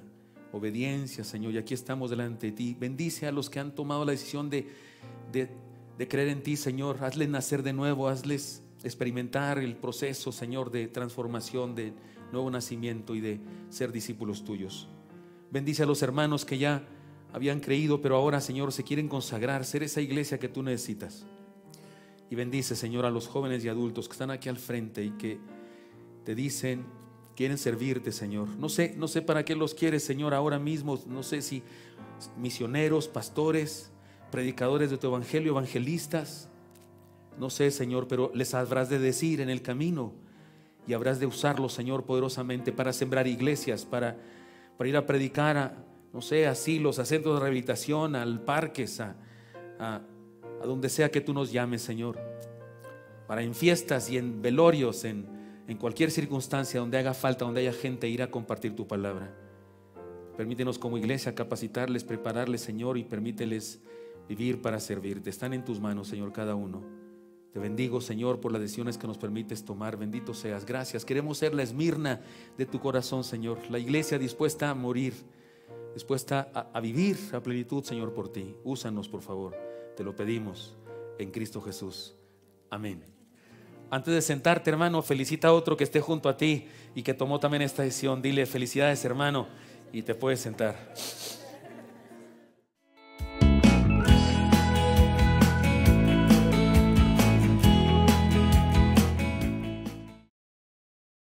obediencia, Señor. Y aquí estamos delante de ti. Bendice a los que han tomado la decisión de de, creer en ti, Señor. Hazles nacer de nuevo, hazles experimentar el proceso, Señor, de transformación, de nuevo nacimiento y de ser discípulos tuyos. Bendice a los hermanos que ya habían creído, pero ahora, Señor, se quieren consagrar, ser esa iglesia que tú necesitas. Y bendice, Señor, a los jóvenes y adultos que están aquí al frente y que te dicen, quieren servirte, Señor. No sé, no sé para qué los quieres, Señor, ahora mismo, no sé si misioneros, pastores, predicadores de tu evangelio, evangelistas, no sé, Señor, pero les habrás de decir en el camino y habrás de usarlo, Señor, poderosamente para sembrar iglesias, para, para ir a predicar a, no sé, asilos, a centros de rehabilitación, al parque, a, a, donde sea que tú nos llames, Señor. Para en fiestas y en velorios, en, en cualquier circunstancia donde haga falta, donde haya gente, ir a compartir tu palabra. Permítenos como iglesia capacitarles, prepararles, Señor, y permíteles vivir para servirte. Están en tus manos, Señor, cada uno. Te bendigo, Señor, por las decisiones que nos permites tomar. Bendito seas. Gracias. Queremos ser la esmirna de tu corazón, Señor. La iglesia dispuesta a morir, dispuesta a, vivir a plenitud, Señor, por ti. Úsanos, por favor. Te lo pedimos en Cristo Jesús. Amén. Antes de sentarte, hermano, felicita a otro que esté junto a ti y que tomó también esta decisión. Dile, felicidades, hermano, y te puedes sentar.